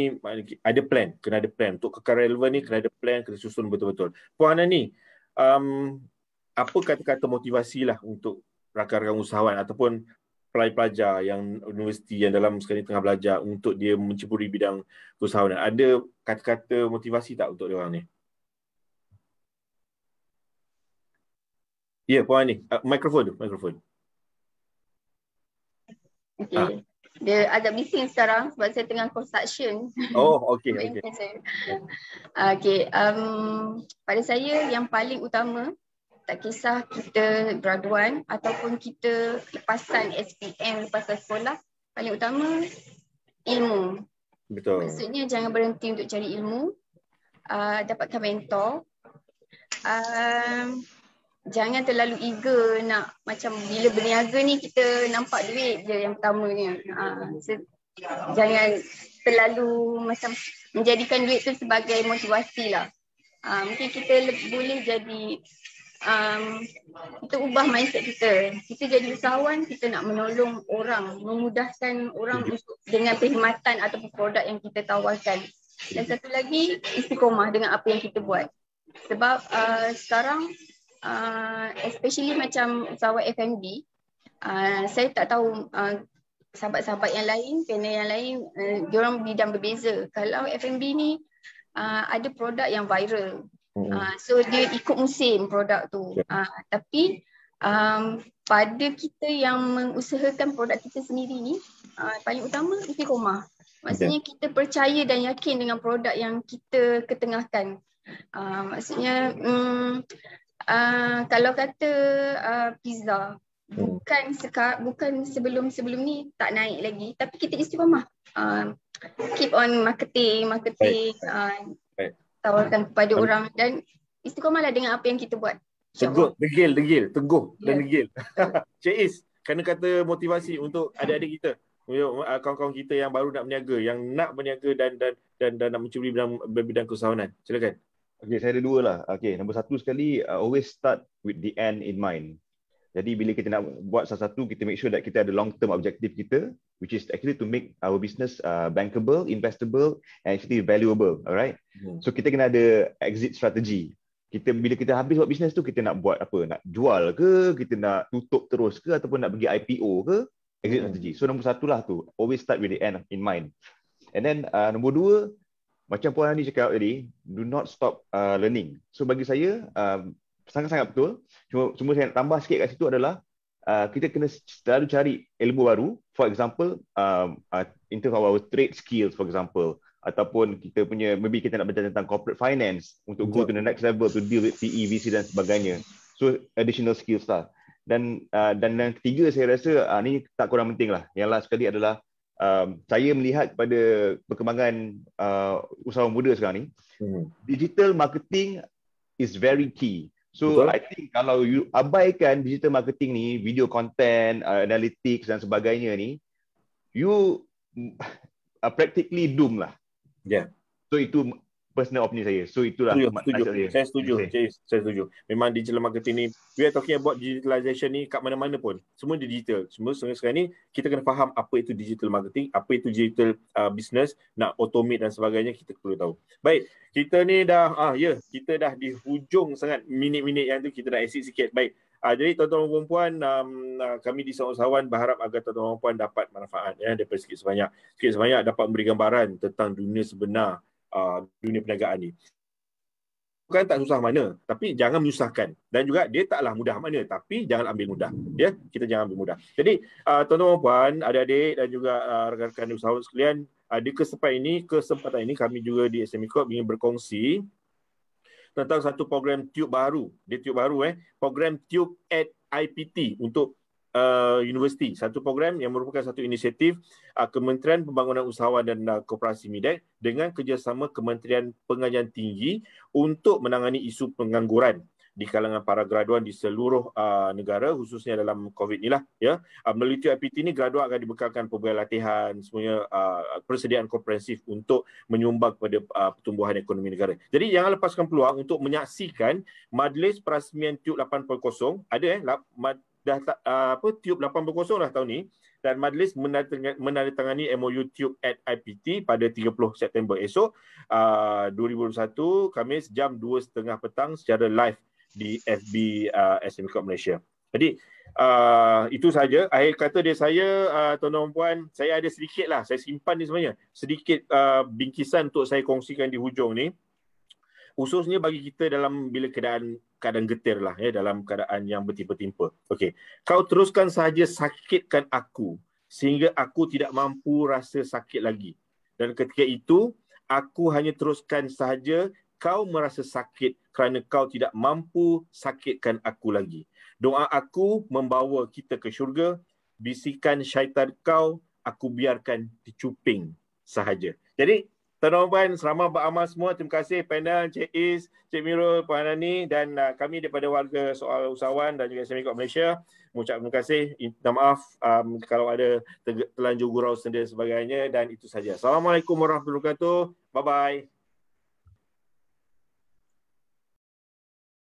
ada plan, kena ada plan. Untuk kekal relevan ni kena ada plan, kena susun betul-betul. Puan Hana um, apa kata-kata motivasi lah untuk rakan-rakan usahawan ataupun pelajar yang universiti yang dalam sekarang ni tengah belajar untuk dia menceburi bidang keusahawanan? Ada kata-kata motivasi tak untuk dia orang ni? Ya, Puan Ani. Uh, ah, mikrofon tu, mikrofon. Okay. Ha.
Dia agak bising sekarang sebab saya tengah construction. Oh, okay. okay. okay. Um, pada saya, yang paling utama tak kisah kita graduan ataupun kita lepasan SPM lepasan sekolah paling utama ilmu betul maksudnya jangan berhenti untuk cari ilmu uh, dapatkan mentor uh, jangan terlalu eager nak macam bila berniaga ni kita nampak duit je yang pertamanya uh, ah, so, jangan terlalu macam menjadikan duit tu sebagai motivasi lah uh, mungkin kita boleh jadi um, kita ubah mindset kita. Kita jadi usahawan, kita nak menolong orang, memudahkan orang mhm. untuk dengan perkhidmatan atau produk yang kita tawarkan. Dan mhm. satu lagi, istiqomah dengan apa yang kita buat. Sebab uh, sekarang, uh, especially macam usahawan FMB, uh, saya tak tahu uh, sahabat-sahabat yang lain, panel yang lain, uh, diorang bidang berbeza. Kalau FMB ni, Uh, ada produk yang viral Ah, so dia ikut musim produk tu. Uh, tapi um, pada kita yang mengusahakan produk kita sendiri ni, uh, paling utama isi koma. Maksudnya kita percaya dan yakin dengan produk yang kita ketengahkan. Uh, maksudnya um, uh, kalau kata uh, pizza, hmm. bukan seka, bukan sebelum sebelum ni tak naik lagi tapi kita istiqomah uh, keep on marketing marketing Uh, tawarkan kepada Man. orang dan istiqomahlah dengan apa yang kita buat. teguh,
degil, degil, teguh yeah. dan ya. degil. Cik Is, kena kata motivasi untuk adik-adik kita. Ya, ah, kawan-kawan kita yang baru nak berniaga, yang nak berniaga dan dan dan, dan nak mencuri bidang, bidang keusahawanan. Silakan. Okay, saya ada dua lah. Okay, nombor satu sekali, uh,
always start with the end in mind. Jadi bila kita nak buat satu-satu kita make sure that kita ada long term objective kita, which is actually to make our business uh, bankable, investable, and actually valuable. Alright. Hmm. So kita kena ada exit strategy. Kita bila kita habis buat business tu, kita nak buat apa? Nak jual ke? Kita nak tutup terus ke? Ataupun nak pergi IPO ke? Exit hmm. strategy. So nombor satu lah tu. Always start with the end in mind. And then uh, nombor dua, macam Puan Hani cakap tadi, do not stop uh, learning. So bagi saya, um, sangat-sangat betul. Cuma, cuma saya nak tambah sikit kat situ adalah uh, kita kena selalu cari ilmu baru. For example, um, uh, in terms of our trade skills, for example. Ataupun kita punya, maybe kita nak belajar tentang corporate finance untuk go to the next level to deal with PE, VC dan sebagainya. So, additional skills lah. Dan uh, dan yang ketiga saya rasa uh, ni tak kurang penting lah. Yang last sekali adalah um, saya melihat pada perkembangan uh, usaha muda sekarang ni, hmm. digital marketing is very key So Betul. I think kalau you abaikan digital marketing ni, video content, uh, analytics dan sebagainya ni, you uh, practically doom lah. Yeah.
So itu personal opinion saya. So itulah setuju, setuju. saya. Saya setuju. Okay. Saya, saya setuju. Memang digital marketing ni, we are talking about digitalization ni kat mana-mana pun. Semua digital. Semua sekarang ni, kita kena faham apa itu digital marketing, apa itu digital uh, business, nak automate dan sebagainya, kita perlu tahu. Baik, kita ni dah, ah ya, yeah, kita dah di hujung sangat minit-minit yang tu, kita dah exit sikit. Baik, Uh, jadi tuan-tuan dan puan-puan um, uh, kami di Sawang Sawan berharap agar tuan-tuan dan puan-puan dapat manfaat ya daripada sikit sebanyak. Sikit sebanyak dapat memberi gambaran tentang dunia sebenar Uh, dunia perniagaan ni bukan tak susah mana tapi jangan menyusahkan dan juga dia taklah mudah mana tapi jangan ambil mudah ya kita jangan ambil mudah jadi uh, tuan-tuan puan adik-adik dan juga uh, rakan-rakan usahawan sekalian uh, di kesempatan ini kesempatan ini kami juga di SME Corp ingin berkongsi tentang satu program tube baru dia tube baru eh program tube at IPT untuk uh, universiti. Satu program yang merupakan satu inisiatif uh, Kementerian Pembangunan Usahawan dan uh, Koperasi MIDEC dengan kerjasama Kementerian Pengajian Tinggi untuk menangani isu pengangguran di kalangan para graduan di seluruh uh, negara khususnya dalam COVID ni lah ya uh, melalui TIPT ni graduan akan dibekalkan pelbagai latihan semuanya uh, persediaan komprehensif untuk menyumbang kepada uh, pertumbuhan ekonomi negara. Jadi jangan lepaskan peluang untuk menyaksikan majlis perasmian TUK 8.0 ada eh dah uh, apa tube 80 lah tahun ni dan majlis menandatangani MOU tube at IPT pada 30 September esok ah, uh, 2021 Khamis jam 2.30 petang secara live di FB uh, ah, SMK Malaysia. Jadi uh, itu saja akhir kata dia saya uh, tuan dan puan saya ada sedikit lah saya simpan ni sebenarnya sedikit uh, bingkisan untuk saya kongsikan di hujung ni khususnya bagi kita dalam bila keadaan keadaan getir lah ya dalam keadaan yang bertimpa-timpa. Okey. Kau teruskan sahaja sakitkan aku sehingga aku tidak mampu rasa sakit lagi. Dan ketika itu aku hanya teruskan sahaja kau merasa sakit kerana kau tidak mampu sakitkan aku lagi. Doa aku membawa kita ke syurga. Bisikan syaitan kau aku biarkan dicuping sahaja. Jadi Tuan-tuan, selamat beramal semua. Terima kasih panel Cik Is, Cik Mirul, Puan Hanani dan uh, kami daripada warga soal usahawan dan juga Semikot Malaysia. Mengucap terima kasih. Minta maaf um, kalau ada terlanjur gurau sendiri sebagainya dan itu saja. Assalamualaikum warahmatullahi wabarakatuh. Bye-bye.